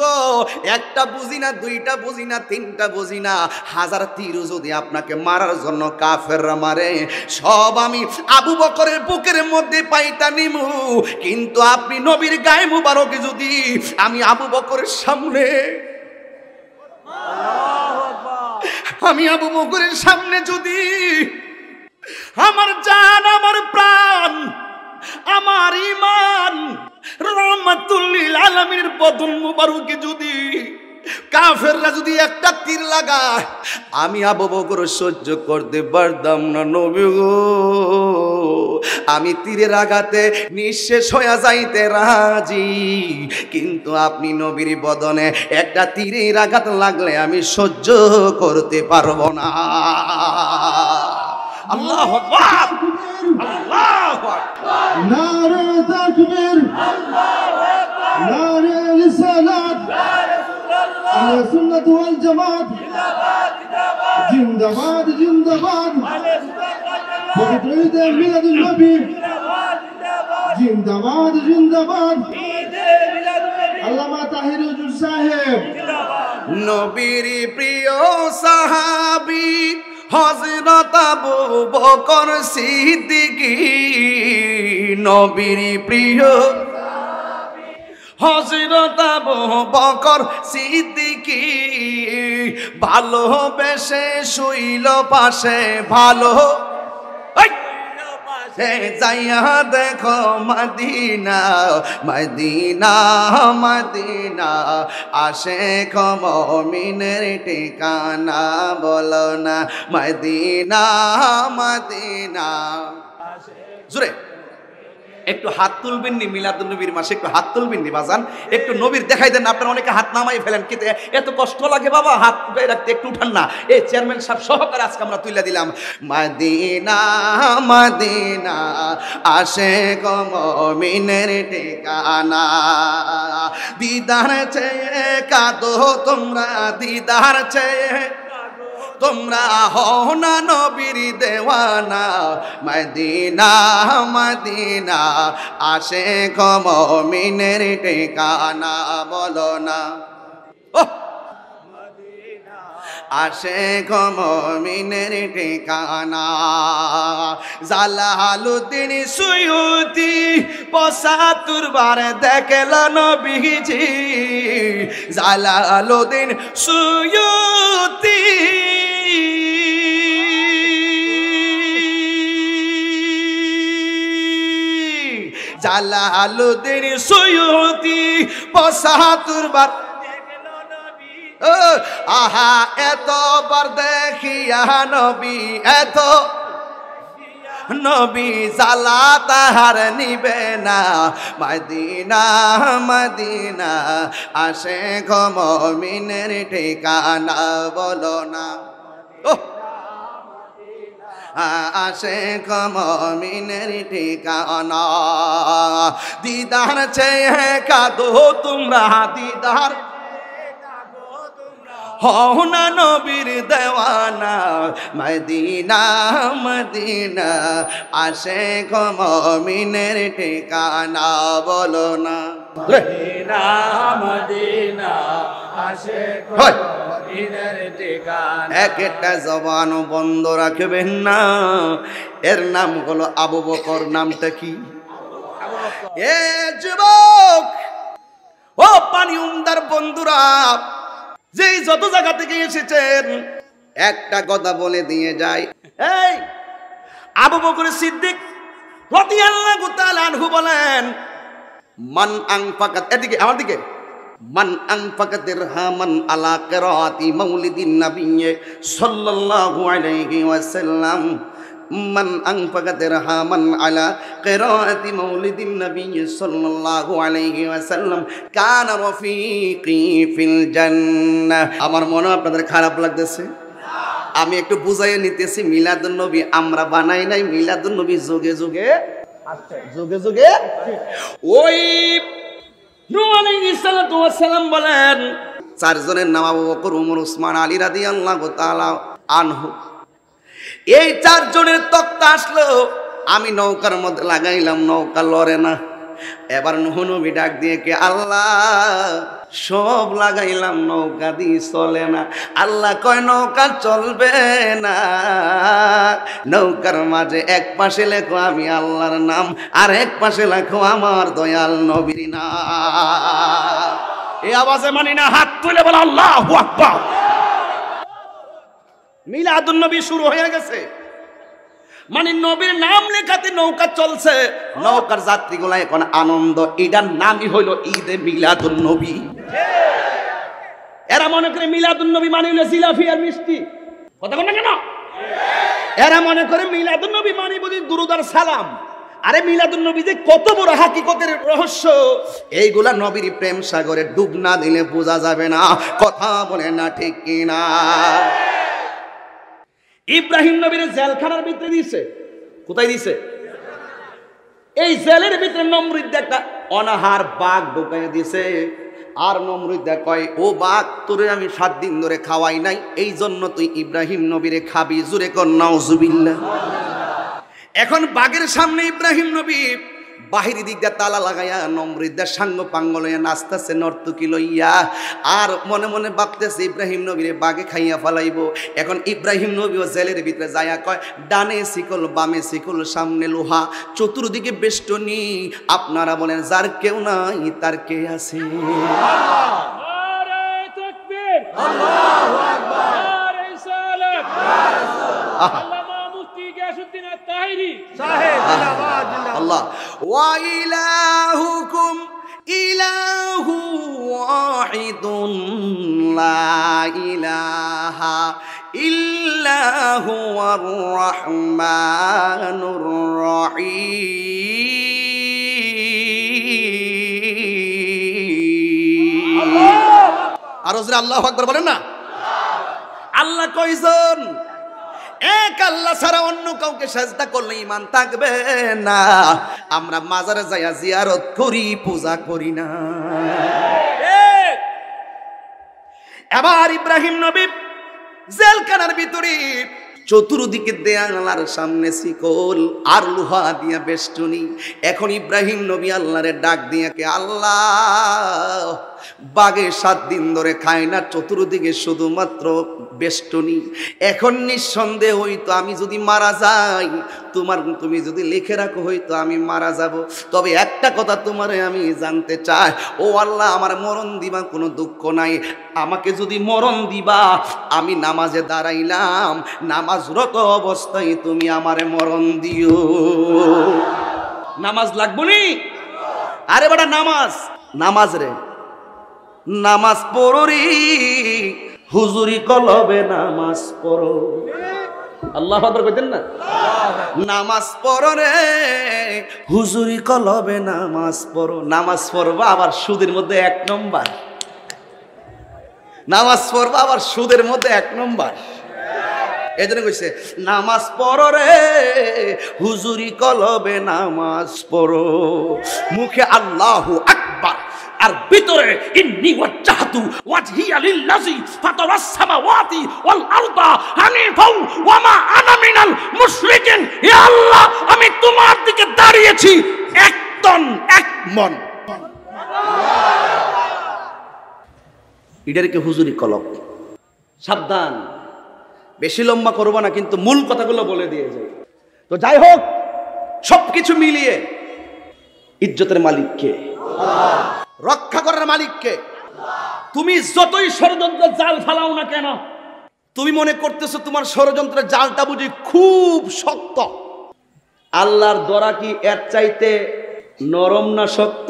একটা বুঝি না দুইটা বুঝি না তিনটা বুঝি না হাজার তীরও যদি আপনাকে মারার জন্য কাফেররা মারে সব আমি আবু বকরের বুকের মধ্যে পাইতা নিমু কিন্তু আপনি নবীর গায়ে মুবারক যদি আমি আবু বকরের সামনে আমি আবু বকরের সামনে যদি আমার জান আমার প্রাণ আমার ইমান রহমাতুল্লিল আলমীর বদন মুবারকে যদি কাফেররা যদি একটা তীর লাগায় আমি আবু বকর সহ্য করতে পারতাম না নবী গো আমি তীরের আঘাতে নিঃশেষ হয়ে যাইতে রাজি কিন্তু আপনি নবীর বদনে একটা তীরের আঘাত লাগলে আমি সহ্য করতে পারবো না আল্লাহ আল্লাহ তাকবীর আল্লাহ আহলে সুন্নাত ওয়াল জামাত জিন্দাবাদ জিন্দাবাদ জিন্দাবাদ পবিত্র ঈদে মিলাদুল নবী জিন্দাবাদ জিন্দাবাদ আল্লামা তাহির হুজুর সাহেব নবীর প্রিয় সাহাবী হজরত আবু বকর সিদ্দিকী নবীর প্রিয় হজরত আবু বকর সিদ্দিকি ভালোবেসে শুইল পাশে ভালো যাইয়া দেখো মদিনা মদিনা মদিনা আসে কমিনের ঠিকানা বলো না মদিনা মদিনা জুড়ে একটু হাত তুলবেননি মিলাদুল নবীর মাসে একটু হাত তুলবেননি বাজান একটু নবীর দেখাই দেন আপনারা অনেকে হাত নামাই ফেলেন কিন্তু এত কষ্ট লাগে বাবা হাত উঠে রাখতে একটু উঠান না এই চেয়ারম্যান সাহেব সহকারে আজকে আমরা তুলে দিলাম মাদিনা মাদিনা আসে কমিনের টেকানা দিদার চেয়ে কাঁদো তোমরা দিদার চেয়ে তোমরা হও না নবীর দেওয়ানা মদিনা মদিনা আসে কমিনের টেকানা বলো না ও আসে কমিনের ঠিকানা জালালুদ্দিন সুয়ুতি পসাতুর বার দেখল নবীজি জালালুদ্দিন সুয়ুতি জালালুদ্দিন সৈয়দি পসাহাতুর বার আহা এতবার দেখিয়া নবী এত নবী জালা তাহার নিবে না মদিনা মদিনা আসে ঘমিনের ঠিকানা বলো না আসে কমিনের ঠিকানা দিদার চেয়ে কাদো তোমরা দিদার হনা নবীর দেওয়ানা মদিনা মদিনা আসে কমিনের ঠিকানা বলো না মদিনা মদিনা আসে একটা জবান বন্ধ রাখবেন না এর নাম হলো আবু বকর নামটা কি এ যুবক ও পানি উমদার বন্ধুরা যেই যত জায়গা থেকে এসেছেন একটা কথা বলে দিয়ে যায় এই আবু বকর সিদ্দিক আনহু বলেন মান আং পাকাত এদিকে আমার দিকে মান আনফাকা দিরহামান আলা কিরাআতি মাউলিদিন নাবিয়্যি সাল্লাল্লাহু আলাইহি ওয়াসাল্লাম মান আনফাকা দিরহামান আলা কিরাআতি মাউলিদিন নাবিয়্যি সাল্লাল্লাহু আলাইহি ওয়াসাল্লাম কানা রাফীকি ফিল জান্নাহ আমার মনে আপনাদের খারাপ লাগতেছে আমি একটু বুঝাইয়ে নিতেছি মিলাদুন নবী আমরা বানাই নাই মিলাদুন নবী যুগে যুগে যুগে যুগে ওই সালাম বলেন চারজনের নাম আবু বকর উমর উসমান আলী রাদি আল্লাহ আনহু এই চারজনের তক্তা আসলো আমি নৌকার মধ্যে লাগাইলাম নৌকা লড়ে না এবার নহনবী ডাক দিয়ে কে আল্লাহ সব লাগাইলাম নৌকা দি চলে না আল্লাহ কয় নৌকা চলবে না নৌকার মাঝে এক পাশে লেখো আমি আল্লাহর নাম আর এক পাশে লেখো আমার দয়াল নবীর নাম এই আওয়াজে মানি না হাত তুলে বলো আল্লাহ নবী শুরু হয়ে গেছে মানে নবীর নাম লেখাতে নৌকা চলছে নৌকার যাত্রীগুলা এখন আনন্দ এটার নামই হইল ঈদে মিলাদুল নবী এরা মনে করে মিলাদুল নবী মানে হইল জিলাফি আর মিষ্টি কথা বল না কেন এরা মনে করে মিলাদুল নবী মানে বুঝি দুরুদার সালাম আরে মিলাদুল নবী যে কত বড় হাকিকতের রহস্য এইগুলা নবীর প্রেম সাগরে ডুব না দিলে বোঝা যাবে না কথা বলে না ঠিক কিনা ইব্রাহিম নবীর জেলখানার ভিতরে দিছে কোথায় দিছে এই জেলের ভিতরে নমরুদ্দে একটা অনাহার বাঘ ঢুকাইয়া দিছে আর নমরুদ্দা কয় ও বাঘ তোরে আমি সাত দিন ধরে খাওয়াই নাই এই জন্য তুই ইব্রাহিম নবীরে খাবি জুরে কর জুবিল্লা এখন বাঘের সামনে ইব্রাহিম নবী বাহিরি দিক দিয়ে তালা লাগাইয়া নম্রিদার সাঙ্গ পাঙ্গ লইয়া নাচতেছে নর্তকি লইয়া আর মনে মনে ভাবতেছে ইব্রাহিম নবীরে বাগে খাইয়া ফালাইব এখন ইব্রাহিম নবীও জেলের ভিতরে যাইয়া কয় ডানে শিকল বামে শিকল সামনে লোহা চতুর্দিকে বেষ্টনী আপনারা বলেন যার কেউ নাই তার কে আছে আল্লাহ গাইরি আল্লাহ ওয়াইলাহুকুম ইলাহু ওয়াহিদুন লা ইলাহা ইল্লা হুয়ার রাহমানুর রহিম আর হজরে আল্লাহু আকবার বলেন না আল্লাহ কয়জন এক আল্লাহ ছাড়া অন্য কাউকে সাজদা করলে ইমান থাকবে না আমরা মাজারে যাইয়া জিয়ারত করি পূজা করি না এবার ইব্রাহিম নবী জেলখানার ভিতরে চতুর্দিকে দেয়ালার সামনে শিকল আর লোহা দিয়া বেষ্টনী এখন ইব্রাহিম নবী আল্লাহরে ডাক দিয়াকে আল্লাহ বাগে সাত দিন ধরে খায় না চতুর্দিকে শুধুমাত্র বেষ্টনী এখন নিঃসন্দেহ হইতো আমি যদি মারা যাই তোমার তুমি যদি লিখে রাখো হয়তো আমি মারা যাব তবে একটা কথা তোমারে আমি জানতে চাই ও আল্লাহ আমার মরণ দিবা কোনো দুঃখ নাই আমাকে যদি মরণ দিবা আমি নামাজে দাঁড়াইলাম নামাজরত অবস্থায় তুমি আমারে মরণ দিও নামাজ লাগবো নি আরে বেটা নামাজ নামাজ রে নামাজ পড়ি হুজুরি কলবে নামাজ পড়ো আল্লাহ আবার কইতেন না নামাজ পড় রে হুজুরি কলবে নামাজ পড়ো নামাজ পড়বা আবার সুদের মধ্যে এক নম্বর নামাজ পড়বা আবার সুদের মধ্যে এক নম্বর এজন্য কইছে নামাজ পড় রে হুজুরি কলবে নামাজ পড়ো মুখে আল্লাহু আক আর ভিতরে ইন্নি ওয়াজ্জাহতু ওয়াজহিয়া লিল্লাযী ফাতারাস সামাওয়াতি ওয়াল আরদা হানিফাও ওয়া মা আনা মিনাল মুশরিকিন হে আল্লাহ আমি তোমার দিকে দাঁড়িয়েছি এক তন এক মন ইডারকে হুজুরি কলক সাবধান বেশি লম্বা করবো না কিন্তু মূল কথাগুলো বলে দিয়ে যাই তো যাই হোক সবকিছু মিলিয়ে ইজ্জতের মালিককে রক্ষা করার মালিককে তুমি যতই ষড়যন্ত্র জাল ফালাও না কেন তুমি মনে করতেছো তোমার ষড়যন্ত্রের জালটা বুঝি খুব শক্ত আল্লাহর দ্বারা কি এর চাইতে নরম না শক্ত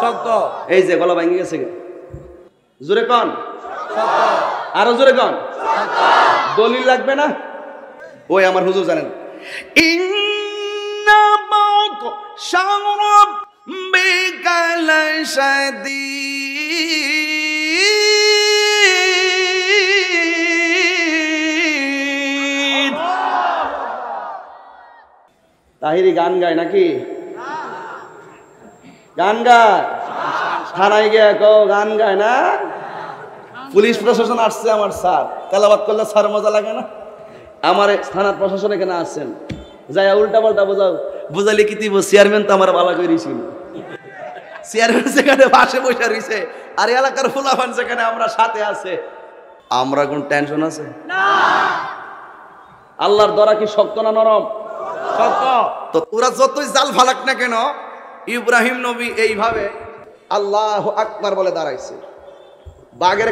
শক্ত এই যে গলা ভাঙে গেছে জোরে কন আরো জোরে কন দলিল লাগবে না ওই আমার হুজুর জানেন ইন্না বিকাল সদি তাহিরি গান গায় নাকি গান গায় থানায় গিয়ে কো গান গায় না পুলিশ প্রশাসন আসছে আমার স্যার তেলাবাদ করলে স্যার মজা লাগে না আমার থানার প্রশাসন এখানে আসছেন যাই উল্টা পাল্টা বোঝাও বোঝালে কি দিব চেয়ারম্যান তো আমার বালা করেছিল চেয়ারের পাশে বসে রয়েছে আর এলাকার ফুলাফান আমরা সাথে আছে আমরা কোন টেনশন আছে আল্লাহর কি শক্ত না নরম শক্ত তো যতই জাল ফালাক না কেন ইব্রাহিম নবী এইভাবে আল্লাহ আকবার বলে দাঁড়াইছে বাঘের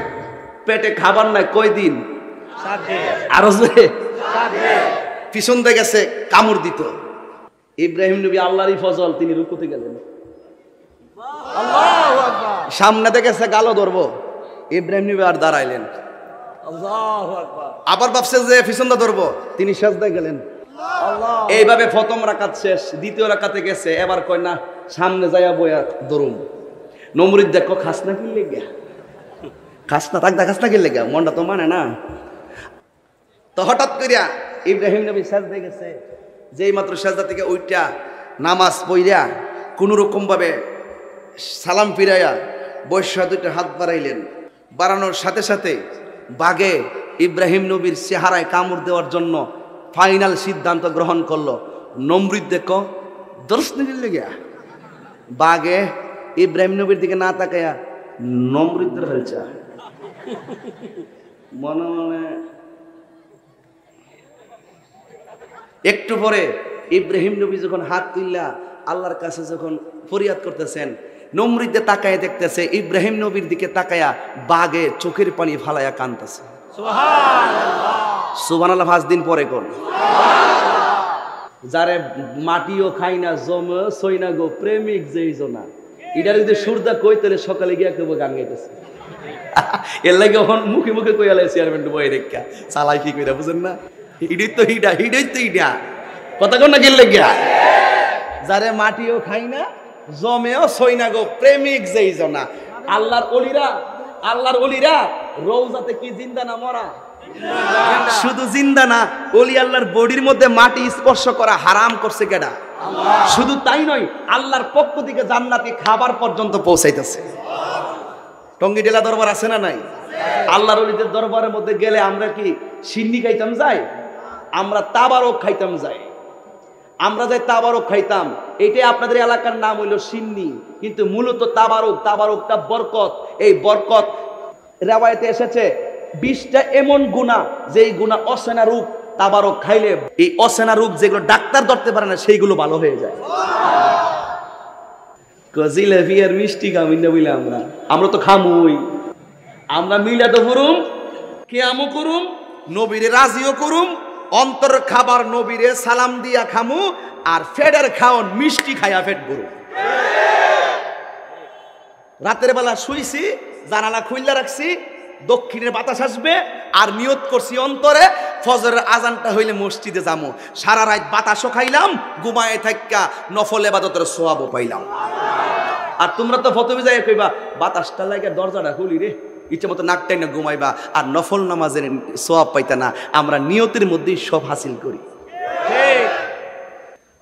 পেটে খাবার নাই দিন আরো পিছন থেকে গেছে কামড় দিত ইব্রাহিম নবী আল্লাহরই ফজল তিনি রুকুতে গেলেন সামনে থেকে সে ধরবো ইব্রাহিম নিবে আর দাঁড়াইলেন আবার ভাবছে যে ফিসন্দা ধরবো তিনি সাজদায় গেলেন এইভাবে প্রথম রাখাত শেষ দ্বিতীয় রাকাতে গেছে এবার কয় না সামনে যাইয়া বইয়া দরুম নমরিত দেখো খাস না কি লেগে খাস না থাকতে খাস না কি লেগে মনটা তো মানে না তো হঠাৎ করিয়া ইব্রাহিম নবী সাজদে গেছে যেই মাত্র সাজদা থেকে ওইটা নামাজ পইরা কোনোরকমভাবে সালাম ফিরাইয়া বৈশ্য দুটো হাত বাড়াইলেন বাড়ানোর সাথে সাথে বাঘে ইব্রাহিম নবীর চেহারায় কামড় দেওয়ার জন্য ফাইনাল সিদ্ধান্ত গ্রহণ করলো নমৃত দর্শ দর্শনীর লেগিয়া বাঘে ইব্রাহিম নবীর দিকে না তাকাইয়া নমৃত হয়েছে মনে মনে একটু পরে ইব্রাহিম নবী যখন হাত তুললা আল্লাহর কাছে যখন ফরিয়াদ করতেছেন নমরিতে তাকায় দেখতেছে ইব্রাহিম নবীর দিকে তাকায়া বাঘে চোখের পানি ফালায়া কানতেছে সুবান আল্লাহ পাঁচ দিন পরে কোন যারে মাটিও খাই না জম সই না গো প্রেমিক যেই জোনা এটা যদি সূর্যা কই তাহলে সকালে গিয়া কেউ গান গাইতেছে এর লাগে হন মুখে মুখে কই আলাই চেয়ারম্যান বই রেখা চালাই কি কইরা বুঝেন না হিডি তো হিডা হিডই তো হিডা কথা কোন না গেল গিয়া যারে মাটিও খাই না জমেও না গো প্রেমিক যেই জনা আল্লাহর অলিরা আল্লাহর অলিরা রৌজাতে কি জিন্দা না মরা শুধু জিন্দা না অলি আল্লাহর বডির মধ্যে মাটি স্পর্শ করা হারাম করছে কেডা শুধু তাই নয় আল্লাহর পক্ষ থেকে জান্নাতি খাবার পর্যন্ত পৌঁছাইতেছে টঙ্গি ডেলা দরবার আছে না নাই আল্লাহর অলিদের দরবারের মধ্যে গেলে আমরা কি সিন্নি খাইতাম যাই আমরা তাবারও খাইতাম যাই আমরা যে তাবারক খাইতাম এটাই আপনাদের এলাকার নাম হইল সিন্নি কিন্তু মূলত তাবারক তাবারকটা বরকত এই বরকত রেওয়ায়তে এসেছে বিষটা এমন গুণা যেই গুণা অসেনা রূপ তাবারক খাইলে এই অসেনা রূপ যেগুলো ডাক্তার ধরতে পারে না সেইগুলো ভালো হয়ে যায় মিষ্টি বুঝলে আমরা আমরা তো খামুই আমরা মিলা তো করুম কেয়ামও করুম নবীরে রাজিও করুম অন্তর খাবার নবীরে সালাম দিয়া খামু আর ফেডের খাওন মিষ্টি খাইয়া ফেট গরু রাতের বেলা শুইছি জানালা খুইলা রাখছি দক্ষিণের বাতাস আসবে আর নিয়ত করছি অন্তরে ফজরের আজানটা হইলে মসজিদে যামো সারা রাত বাতাসও খাইলাম গুমায় থাকা নফল এবাদতের সোয়াবও পাইলাম আর তোমরা তো ফতবি যাই কইবা বাতাসটা লাগে দরজাটা খুলি রে ইচ্ছে মতো নাক না ঘুমাইবা আর নফল নামাজের সোয়াব পাইতা না আমরা নিয়তের মধ্যেই সব হাসিল করি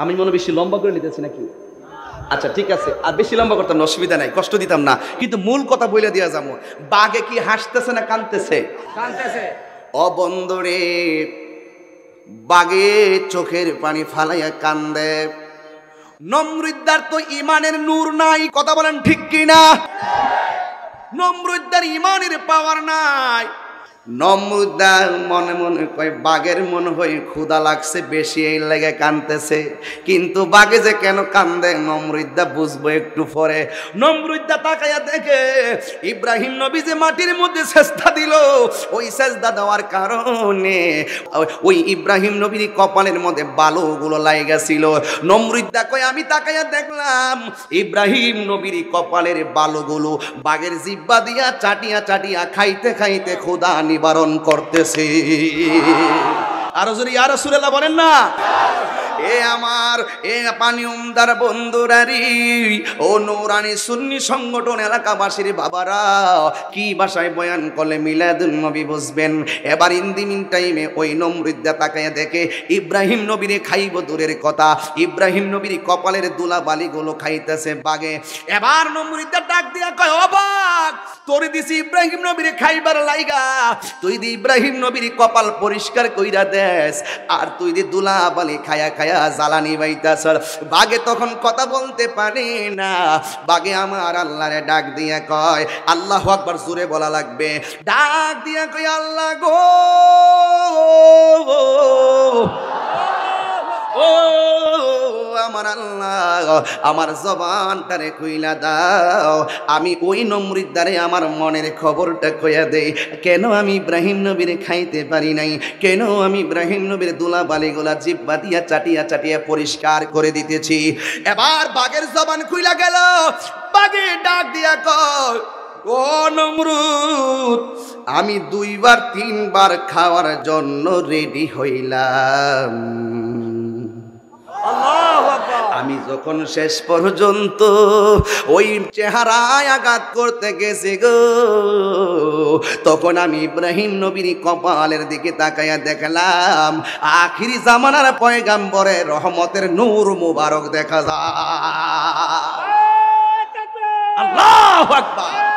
আমি মনে বেশি লম্বা করে নিতেছি নাকি আচ্ছা ঠিক আছে আর বেশি লম্বা করতাম না অসুবিধা নাই কষ্ট দিতাম না কিন্তু মূল কথা বলে দিয়া যাবো বাঘে কি হাসতেছে না কানতেছে অবন্দরে বাগে চোখের পানি ফালাইয়া কান্দে নমৃদ্ধার তো ইমানের নূর নাই কথা বলেন ঠিক কিনা নম্রুদ্দার ইমানের পাওয়ার নাই নমরুদার মনে মনে কয় বাঘের মনে হয় ক্ষুদা লাগছে বেশি এই লেগে কানতেছে কিন্তু বাঘে যে কেন কান্দে নমরুদ্দা বুঝবো একটু পরে নমরুদ্দা তাকাইয়া দেখে ইব্রাহিম নবী যে মাটির মধ্যে চেষ্টা দিল ওই চেষ্টা দেওয়ার কারণে ওই ইব্রাহিম নবীর কপালের মধ্যে বালুগুলো লাইগেছিল নমরুদ্দা কয় আমি তাকাইয়া দেখলাম ইব্রাহিম নবীর কপালের বালুগুলো বাঘের জিব্বা দিয়া চাটিয়া চাটিয়া খাইতে খাইতে ক্ষুদা নিবারণ করতেছি আরো যদি আর সুরেলা বলেন না এ আমার এ পানি উমদার বন্ধুরারি ও নৌরানি সুন্নি সংগঠন এলাকাবাসীর বাবারা কি বাসায় বয়ান করলে মিলাদুল নবী বুঝবেন এবার ইন্দিমিন টাইমে ওই নমৃদ্যা তাকায় দেখে ইব্রাহিম নবীর খাইব দূরের কথা ইব্রাহিম নবীর কপালের দুলা বালিগুলো খাইতেছে বাগে এবার নমৃদ্যা ডাক দিয়া কয় অবাক তোর দিছি ইব্রাহিম নবীর খাইবার লাইগা তুই দি ইব্রাহিম নবীর কপাল পরিষ্কার কইরা দেস আর তুই দি দুলা বালি খায়া খায় খায়া জ্বালানি বাইতাছর বাঘে তখন কথা বলতে পারে না বাঘে আমার আল্লাহরে ডাক দিয়া কয় আল্লাহ একবার সুরে বলা লাগবে ডাক দিয়া কয় আল্লাহ গো ও আমার আল্লাহ আমার জবানটারে কইলা দাও আমি ওই নমরির দ্বারে আমার মনের খবরটা কইয়া দেই কেন আমি ইব্রাহিম নবীর খাইতে পারি নাই কেন আমি ইব্রাহিম নবীর দুলা বালিগুলা জিব্বা দিয়া চাটিয়া চাটিয়া পরিষ্কার করে দিতেছি এবার বাঘের জবান খুইলা গেল বাঘে ডাক দিয়া ক ও নমরুদ আমি দুইবার তিনবার খাওয়ার জন্য রেডি হইলাম আমি যখন শেষ পর্যন্ত ওই চেহারায় আঘাত করতে গেছি গো তখন আমি ইব্রাহিম নবীর কপালের দিকে তাকাইয়া দেখলাম আখিরি জামানার পয়গাম্বরে রহমতের নূর মুবারক দেখা যায় আল্লাহ আকবার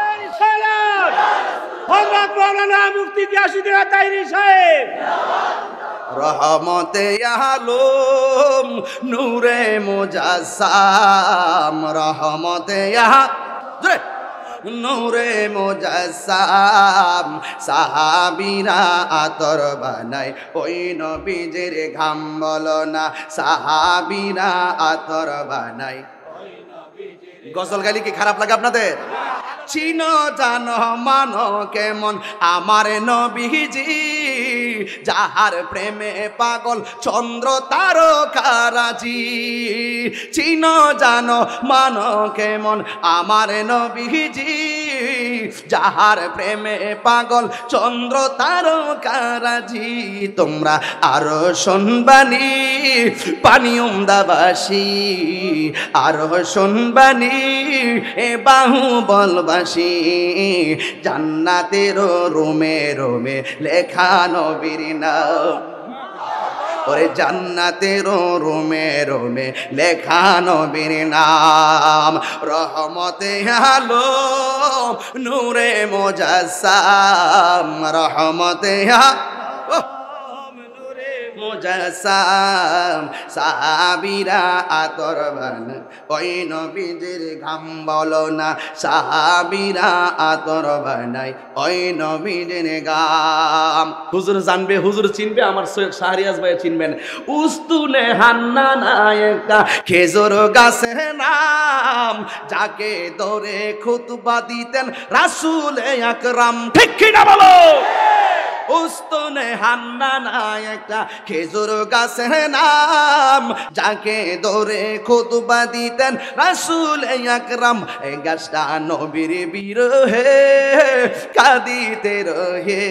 মৌলানা মুফতি গিয়াসুদ্দিন তাইরি সাহেব রহমতে আলম নূরে মোজাসাম রহমতে আহ নূরে মোজাসাম সাহাবিরা আতর বানায় ওই নবীজের ঘাম বলো না সাহাবিরা আতর বানায় গজল গালি কি খারাপ লাগে আপনাদের চিন জানো মানো কেমন আমার নবীজি যাহার প্রেমে পাগল চন্দ্র তারকারাজি চিন জানো মান কেমন আমার নবীজি যাহার প্রেমে পাগল চন্দ্র তারকারাজি তোমরা আর শুনবানি পানি উমদাবাসী আর শুনবানি এ বাহু বলবাসী জান্নাতের রোমে রোমে লেখা নবী না ওরে জান্নাতের রুমে রুমে লেখা নবীর নাম রহমতে আলো নূরে মোজাসাম রহমতে আলো মুজাসাম সাহাবিরা আতর বান ওই নবীজির ঘাম বল না সাহাবিরা আতর বানাই ওই নবীজির গাম হুজুর জানবে হুজুর চিনবে আমার সৈয়দ শাহরিয়াজ ভাই চিনবেন উস্তুলে হান্না নায়কা খেজুর গাছে নাম যাকে দরে খুতবা দিতেন রাসুল একরাম ঠিক কিনা বলো উস্তনে হান্না নাই একটা খেজুর গাছের নাম যাকে ধরে খুতবা দিতেন রাসুল আকরাম এ গাছটা নবীর হে কাঁদিতে রহে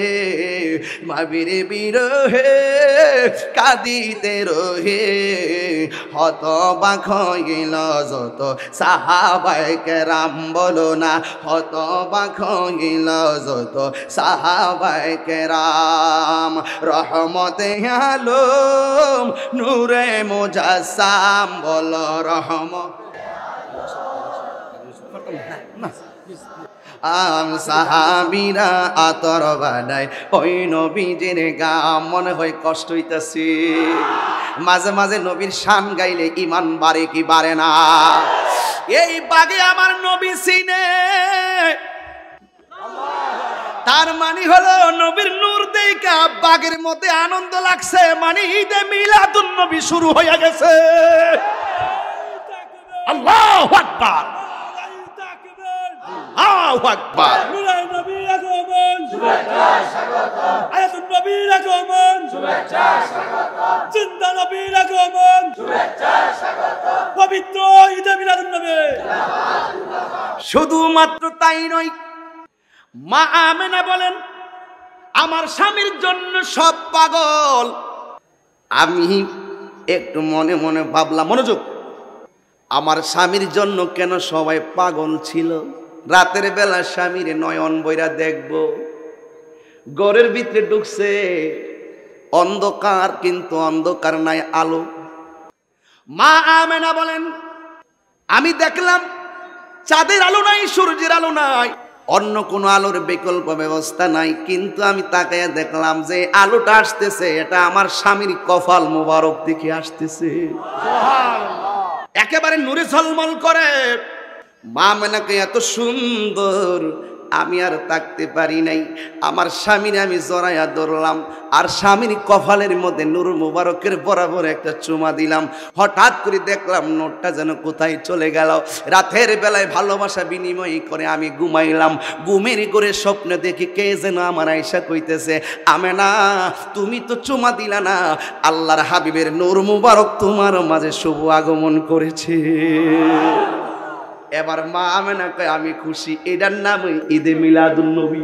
মাবির হে কাঁদিতে রহে হত বাখ হইল যত সাহাবাই কেরাম বলো না হত বাখ হইল যত সাহাবাই কেরাম সালাম রহমতে আলম নূরে মুজাসাম বল রহম আম সাহাবিরা আতর বানায় ওই নবীজির গাম মনে হয় কষ্ট হইতাছে মাঝে মাঝে নবীর শান গাইলে ইমান বাড়ে কি বাড়ে না এই বাগে আমার নবী সিনে আল্লাহ তার মানে হলো নবীর নূর দেইকা বাগের মধ্যে আনন্দ লাগছে মানে ঈদে মিলাদুন নবী শুরু হইয়া গেছে আল্লাহু আকবার আল্লাহ আকবার শুধুমাত্র তাই নয় মা আমেনা বলেন আমার স্বামীর জন্য সব পাগল আমি একটু মনে মনে ভাবলাম মনোযোগ আমার স্বামীর জন্য কেন সবাই পাগল ছিল রাতের বেলা স্বামীর নয়ন বইরা দেখব গড়ের ভিতরে ঢুকছে অন্ধকার কিন্তু অন্ধকার নাই আলো মা আমেনা বলেন আমি দেখলাম চাঁদের আলো নাই সূর্যের আলো নাই অন্য কোনো আলোর বিকল্প ব্যবস্থা নাই কিন্তু আমি তাকে দেখলাম যে আলোটা আসতেছে এটা আমার স্বামীর কফাল মোবারক দেখে আসতেছে একেবারে নুরে ঝলমল করে মা মেনাকে এত সুন্দর আমি আর থাকতে পারি নাই আমার স্বামীর আমি জড়াইয়া ধরলাম আর স্বামীর কফালের মধ্যে নূর মুবারকের বরাবর একটা চুমা দিলাম হঠাৎ করে দেখলাম নোটটা যেন কোথায় চলে গেল রাতের বেলায় ভালোবাসা বিনিময় করে আমি ঘুমাইলাম ঘুমের করে স্বপ্ন দেখি কে যেন আমার আয়সা কইতেছে আমে না তুমি তো চুমা দিলা না আল্লাহর হাবিবের নূর মুবারক তোমার মাঝে শুভ আগমন করেছে এবার মা আমেনা কয় আমি খুশি এটার নাম ঈদে মিলাদুল নবী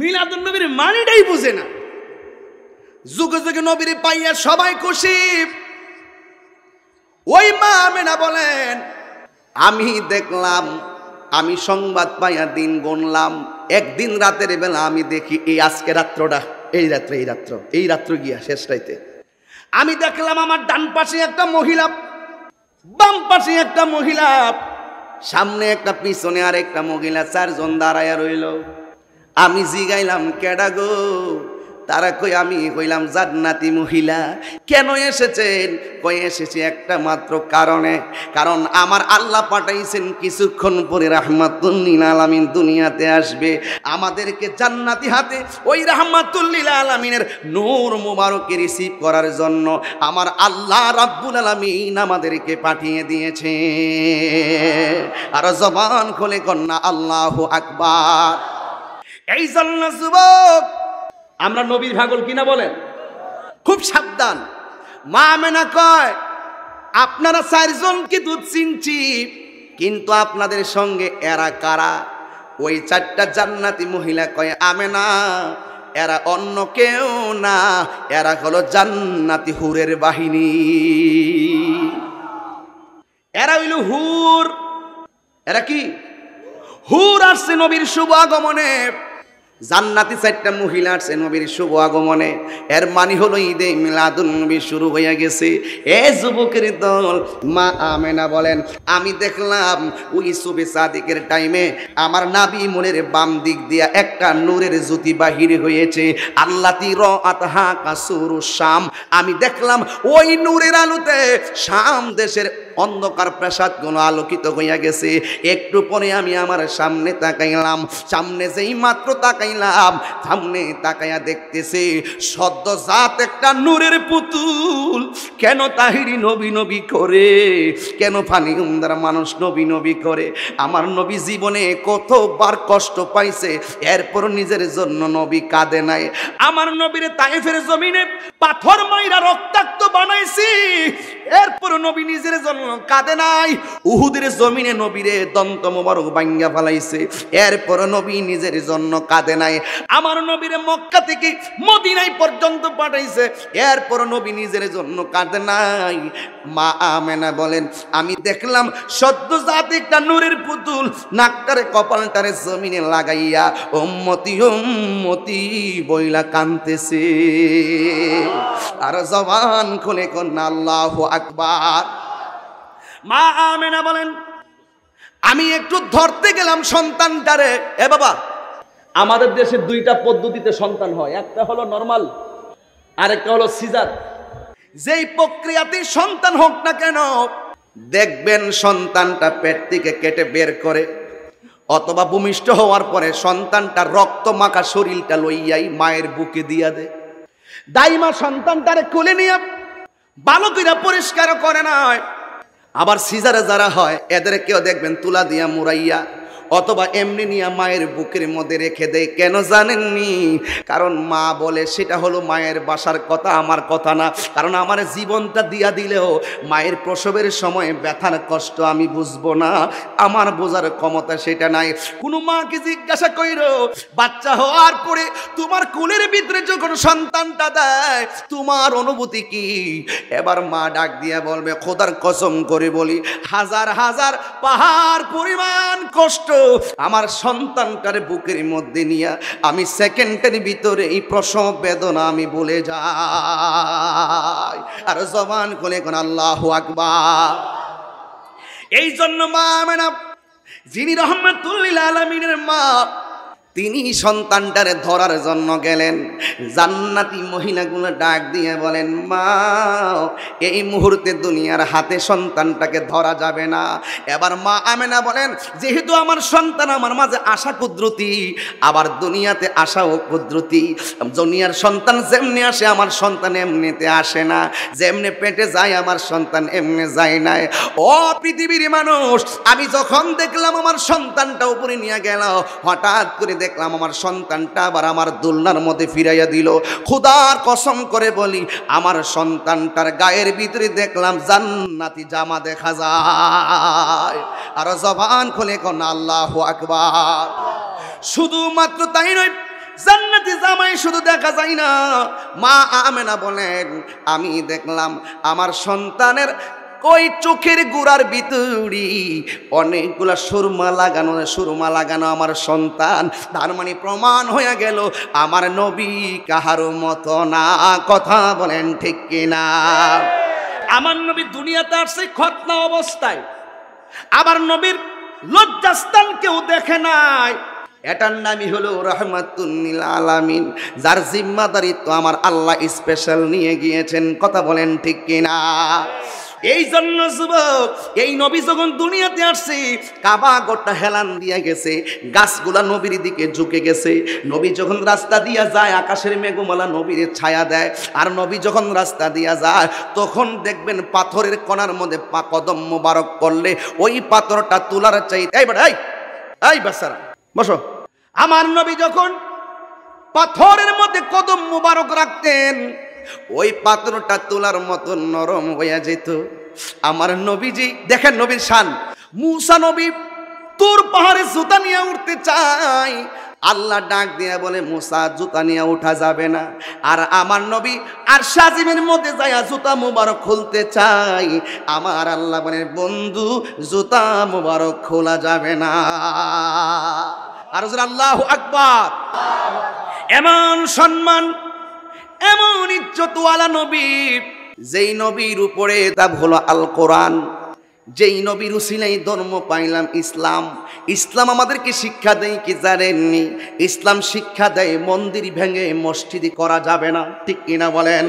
মিলাদুল নবীর মানিটাই বুঝে না যুগে যুগে নবীর পাইয়া সবাই খুশি ওই মা আমেনা বলেন আমি দেখলাম আমি সংবাদ পাইয়া দিন গণলাম একদিন রাতের বেলা আমি দেখি এই আজকে রাত্রটা এই রাত্র এই রাত্র এই রাত্র গিয়া শেষ রাইতে আমি দেখলাম আমার ডান পাশে একটা মহিলা বাম পাশে একটা মহিলা সামনে একটা পিছনে আর একটা মহিলা চারজন দাঁড়ায় রইল আমি জিগাইলাম কেডা গো তারা কই আমি হইলাম জান্নাতি মহিলা কেন এসেছেন কই এসেছি একটা মাত্র কারণে কারণ আমার আল্লাহ পাঠাইছেন কিছুক্ষণ পরে রাহমাতুল্লিল আলামিন দুনিয়াতে আসবে আমাদেরকে জান্নাতি হাতে ওই রাহমাতুল্লিল আলামিনের নূর মুবারকে রিসিভ করার জন্য আমার আল্লাহ রাব্বুল আলামিন আমাদেরকে পাঠিয়ে দিয়েছে আর জবান খোলে কন্যা আল্লাহ আকবার এই জন্য যুবক আমরা নবীর ভাগল কিনা বলেন খুব সাবধান মা মেনা কয় আপনারা চারজনকে দুধ চিনছি কিন্তু আপনাদের সঙ্গে এরা কারা ওই চারটা জান্নাতি মহিলা কয় আমে না এরা অন্য কেউ না এরা হলো জান্নাতি হুরের বাহিনী এরা হইল হুর এরা কি হুর আসছে নবীর শুভ আগমনে জান্নাতি চারটা মহিলা আছে নবীর শুভ আগমনে এর মানি হলো ঈদে মিলাদুন নবী শুরু হয়ে গেছে এ যুবকের দল মা আমেনা বলেন আমি দেখলাম ওই শুভে সাদিকের টাইমে আমার নাবি মনের বাম দিক দিয়া একটা নূরের জ্যোতি বাহির হয়েছে আল্লাহ তি আতহা কাসুর শাম আমি দেখলাম ওই নূরের আলোতে শাম দেশের অন্ধকার গুলো আলোকিত হইয়া গেছে একটু পরে আমি আমার সামনে তাকাইলাম সামনে যেই মাত্র তাকাইলাম সামনে তাকাইয়া দেখতেছি সদ্য জাত একটা নূরের পুতুল কেন তাহিরি নবী নবী করে কেন ফানি উমদার মানুষ নবী নবী করে আমার নবী জীবনে কতবার কষ্ট পাইছে এরপর নিজের জন্য নবী কাঁদে নাই আমার নবীর তাইফের জমিনে পাথর মাইরা রক্তাক্ত বানাইছি এরপর নবী নিজের জন্য কাঁদে নাই উহুদের জমিনে নবীরে দন্ত মোবারক বাঙ্গা ফালাইছে এরপর নবী নিজের জন্য কাঁদে নাই আমার নবীরে মক্কা থেকে মদিনাই পর্যন্ত পাঠাইছে এরপর নবী নিজের জন্য কাঁদে নাই মা আমেনা বলেন আমি দেখলাম সদ্য জাত একটা নূরের পুতুল নাকটারে কপালটারে জমিনে লাগাইয়া ওম্মতি ওম্মতি বইলা কান্দতেছে আর জবান খুলে কন্যা আল্লাহ আকবার মা আমেনা বলেন আমি একটু ধরতে গেলাম সন্তানটারে এ বাবা আমাদের দেশে দুইটা পদ্ধতিতে সন্তান হয় একটা হলো নর্মাল আরেকটা হলো সিজার যেই প্রক্রিয়াতে সন্তান হোক না কেন দেখবেন সন্তানটা পেট থেকে কেটে বের করে অথবা ভূমিষ্ঠ হওয়ার পরে সন্তানটা রক্ত মাখা শরীরটা লইয়াই মায়ের বুকে দিয়া দে দাইমা সন্তানটারে কোলে নিয়ে ভালো করে পরিষ্কার করে নয় আবার সিজারে যারা হয় এদের কেউ দেখবেন তুলা দিয়া মুরাইয়া অথবা এমনি নিয়ে মায়ের বুকের মধ্যে রেখে দেয় কেন জানেননি কারণ মা বলে সেটা হলো মায়ের বাসার কথা আমার কথা না কারণ আমার জীবনটা দিয়া দিলেও মায়ের প্রসবের সময় ব্যথার কষ্ট আমি বুঝবো না আমার বোঝার ক্ষমতা সেটা নাই কোনো মাকে জিজ্ঞাসা কইর বাচ্চা হওয়ার পরে তোমার কুলের ভিতরে যখন সন্তানটা দেয় তোমার অনুভূতি কি এবার মা ডাক দিয়া বলবে খোদার কসম করে বলি হাজার হাজার পাহাড় পরিমাণ কষ্ট আমার সন্তানকার বুকের মধ্যে নিয়ে আমি সেকেন্ডের ভিতরে এই প্রসব বেদনা আমি বলে যাই আর জবান কোলে কোন আল্লাহ আকবার এই জন্য মা আমেনা যিনি রহমতুল্লিল আলমিনের মা তিনি সন্তানটারে ধরার জন্য গেলেন জান্নাতি মহিলাগুলো ডাক দিয়ে বলেন মা এই মুহূর্তে দুনিয়ার হাতে সন্তানটাকে ধরা যাবে না এবার মা আমেনা বলেন যেহেতু আমার সন্তান আমার মাঝে আশা কুদ্রুতি আবার দুনিয়াতে আশাও কুদ্রুতি দুনিয়ার সন্তান যেমনি আসে আমার সন্তান এমনিতে আসে না যেমনি পেটে যায় আমার সন্তান এমনি যায় না ও পৃথিবীর মানুষ আমি যখন দেখলাম আমার সন্তানটা উপরে নিয়ে গেল হঠাৎ করে দেখলাম আমার সন্তানটা আবার আমার দোলনার মধ্যে ফিরাইয়া দিল খুদার কসম করে বলি আমার সন্তানটার গায়ের ভিতরে দেখলাম জান্নাতি জামা দেখা যায় আর জবান খুলে কোন আল্লাহ আকবার শুধুমাত্র তাই নয় জান্নাতি জামাই শুধু দেখা যায় না মা আমেনা বলেন আমি দেখলাম আমার সন্তানের ওই চোখের গোড়ার ভিতরি অনেকগুলা সুরমা লাগানো সুরমা লাগানো আমার সন্তান তার মানে প্রমাণ হয়ে গেল আমার নবী কাহারো মত না কথা বলেন ঠিক কিনা আমার নবী দুনিয়াতে আসছে খতনা অবস্থায় আবার নবীর লজ্জাস্থান কেউ দেখে নাই এটার নামই হলো রহমাতুল আলামিন যার জিম্মাদারিত্ব আমার আল্লাহ স্পেশাল নিয়ে গিয়েছেন কথা বলেন ঠিক কিনা এই জন্য যুবক এই নবী যখন দুনিয়াতে আসছে কাবা গোটা হেলান দিয়ে গেছে গাছগুলা নবীর দিকে ঝুঁকে গেছে নবী যখন রাস্তা দিয়া যায় আকাশের মেঘমালা নবীর ছায়া দেয় আর নবী যখন রাস্তা দিয়া যায় তখন দেখবেন পাথরের কণার মধ্যে কদম মোবারক করলে ওই পাথরটা তোলার চাই এই বেটাই এই বাসার বসো আমার নবী যখন পাথরের মধ্যে কদম মোবারক রাখতেন ওই পাত্রটা তোলার মতো নরম হইয়া যেত আমার নবীজি দেখেন নবীর শান মুসা নবী তোর পাহাড়ে জুতা নিয়ে উঠতে চাই আল্লাহ ডাক দিয়া বলে মুসা জুতা নিয়ে উঠা যাবে না আর আমার নবী আর সাজিমের মধ্যে যাইয়া জুতা মুবারক খুলতে চাই আমার আল্লাহ বলে বন্ধু জুতা মুবারক খোলা যাবে না আর আল্লাহ আকবর এমন সম্মান ইজ্জতওয়ালা নবী যেই নবীর উপরে তা হলো আল কোরআন যেই নবীর উসিলাই ধর্ম পাইলাম ইসলাম ইসলাম আমাদেরকে শিক্ষা দেয় কি জানেননি ইসলাম শিক্ষা দেয় মন্দির ভেঙে মসজিদ করা যাবে না ঠিক কিনা বলেন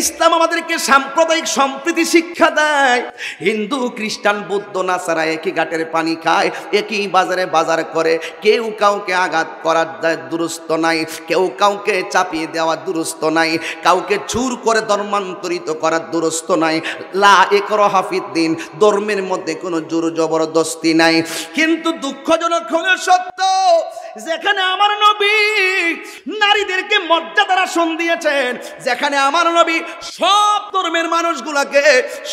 ইসলাম আমাদেরকে সাম্প্রদায়িক সম্প্রীতি শিক্ষা দেয় হিন্দু খ্রিস্টান বৌদ্ধ নাসারা একই ঘাটের পানি খায় একই বাজারে বাজার করে কেউ কাউকে আঘাত করার দুরস্ত নাই কেউ কাউকে চাপিয়ে দেওয়া দুরস্ত নাই কাউকে চুর করে ধর্মান্তরিত করার দুরস্ত নাই লা একর হাফিদ্দিন ধর্মের মধ্যে কোনো জোর জবরদস্তি নাই কিন্তু দুঃখজনক হলে সত্য যেখানে আমার নবী নারীদেরকে মর্যাদার আসন দিয়েছেন যেখানে আমার নবী সব ধর্মের মানুষগুলাকে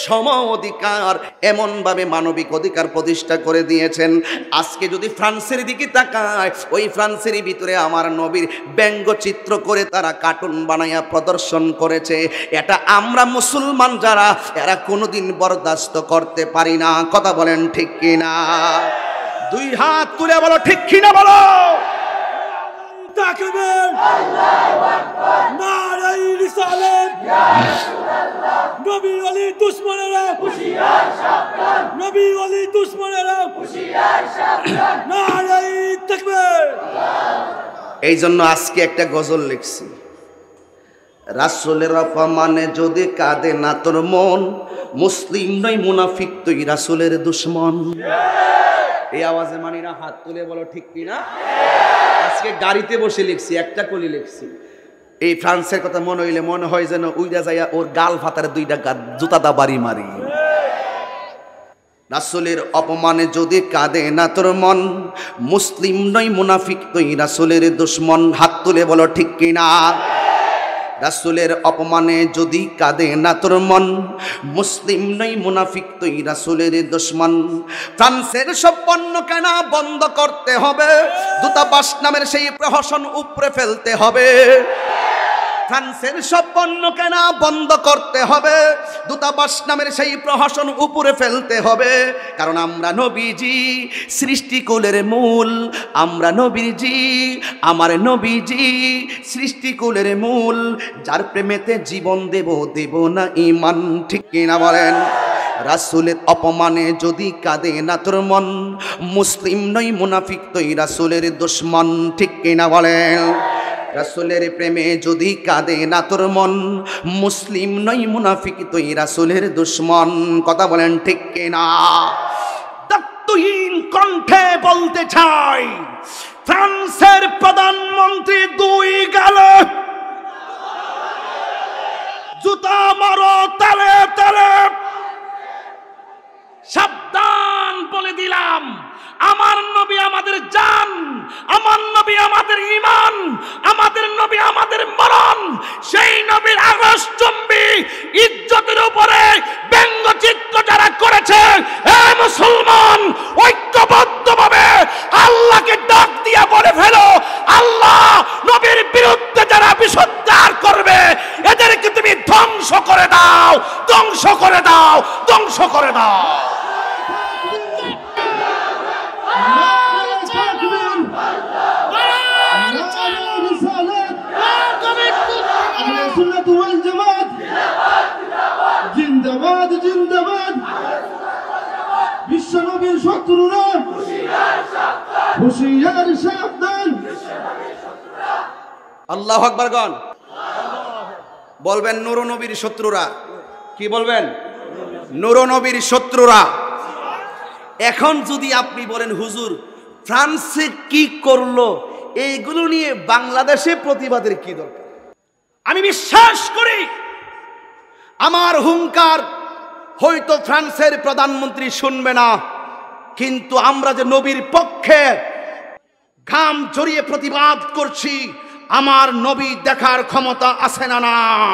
সম অধিকার এমনভাবে মানবিক অধিকার প্রতিষ্ঠা করে দিয়েছেন আজকে যদি ফ্রান্সের দিকে তাকায় ওই ফ্রান্সের ভিতরে আমার নবীর ব্যঙ্গচিত্র করে তারা কার্টুন বানাইয়া প্রদর্শন করেছে এটা আমরা মুসলমান যারা এরা কোনোদিন বরদাস্ত করতে পারি না কথা বলেন ঠিক কিনা দুই হাত তুলে বলো ঠিক কিনা বলো তাকবীর আল্লাহু আকবার রিসালাত ইয়া রাসূলুল্লাহ নবী দুশমনেরা সাবধান নবী দুশমনেরা সাবধান তাকবীর এই জন্য আজকে একটা গজল লিখছি রাসুলের অপমানে যদি কাঁদে না তোর মন মুসলিম নয় মুনাফিক তুই রাসুলের দুশ্মন এই আওয়াজে না হাত তুলে বলো ঠিক কিনা আজকে গাড়িতে বসে লিখছি একটা কলি লিখছি এই ফ্রান্সের কথা মনে হইলে মনে হয় যেন উইরা যাইয়া ওর গাল ফাতারে দুইটা জুতা দা বাড়ি মারি রাসুলের অপমানে যদি কাঁদে না তোর মন মুসলিম নই মুনাফিক তুই রাসুলের দুশ্মন হাত তুলে বলো ঠিক কিনা রাসুলের অপমানে যদি কাঁদে না তোর মন মুসলিম নই মুনাফিক তুই রাসুলের দুশ্মন ফ্রান্সের সব পণ্য কেনা বন্ধ করতে হবে দূতাবাস নামের সেই প্রহসন উপরে ফেলতে হবে ফ্রান্সের সব পণ্য কেনা বন্ধ করতে হবে দূতাবাস নামের সেই প্রহসন উপরে ফেলতে হবে কারণ আমরা নবীজি সৃষ্টিকুলের মূল আমরা নবীজি আমার নবীজি সৃষ্টিকুলের মূল যার প্রেমেতে জীবন দেব দেব না ইমান ঠিক কিনা বলেন রাসুলের অপমানে যদি কাঁদে না তোর মন মুসলিম নই মুনাফিক তুই রাসুলের দুশ্মন ঠিক কিনা বলেন রাসুলের প্রেমে যদি কাঁদে না তোর মন মুসলিম নই মুনাফিক তুই রাসুলের দুশ্মন কথা বলেন ঠিক কিনা দত্তহীন কণ্ঠে বলতে চাই ফ্রান্সের প্রধানমন্ত্রী দুই গালে জুতা মারো তালে তালে সাবধান বলে দিলাম আমার নবী আমাদের জান আমার নবী আমাদের ইমান আমাদের নবী আমাদের মরণ সেই নবীর আগস্ট ইজ্জতের উপরে ব্যঙ্গচিত্র যারা করেছে এ মুসলমান ঐক্যবদ্ধভাবে আল্লাহকে ডাক দিয়ে বলে ফেলো আল্লাহ নবীর বিরুদ্ধে যারা বিশুদ্ধার করবে এদেরকে তুমি ধ্বংস করে দাও ধ্বংস করে দাও ধ্বংস করে দাও শত্রুরা হুশিয়ার সাবধান আল্লাহ আকবার গণ বলবেন নুরনবীর শত্রুরা কি বলবেন নুরনবীর শত্রুরা এখন যদি আপনি বলেন হুজুর ফ্রান্সে কি করলো এইগুলো নিয়ে বাংলাদেশে প্রতিবাদের কি দরকার আমি বিশ্বাস করি আমার হুঙ্কার হয়তো ফ্রান্সের প্রধানমন্ত্রী শুনবে না কিন্তু আমরা যে নবীর পক্ষে ঘাম জড়িয়ে প্রতিবাদ করছি আমার নবী দেখার ক্ষমতা আছে না নাই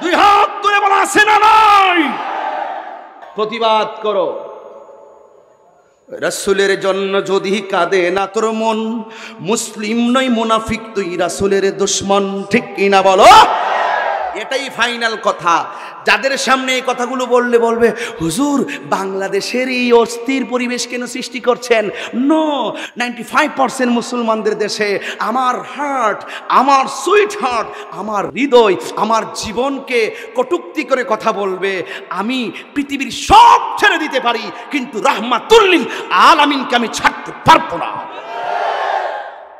দুই হাত করে বলা আছে না নাই প্রতিবাদ করো রাসুলের জন্য যদি কাঁদে না তোর মন মুসলিম নই মুনাফিক তুই রাসুলের দুশ্মন ঠিক কিনা বলো এটাই ফাইনাল কথা যাদের সামনে এই কথাগুলো বললে বলবে হুজুর বাংলাদেশের এই অস্থির পরিবেশ কেন সৃষ্টি করছেন নো নাইনটি ফাইভ পার্সেন্ট মুসলমানদের দেশে আমার হার্ট আমার সুইট হার্ট আমার হৃদয় আমার জীবনকে কটুক্তি করে কথা বলবে আমি পৃথিবীর সব ছেড়ে দিতে পারি কিন্তু আল আমিনকে আমি ছাড়তে পারবো না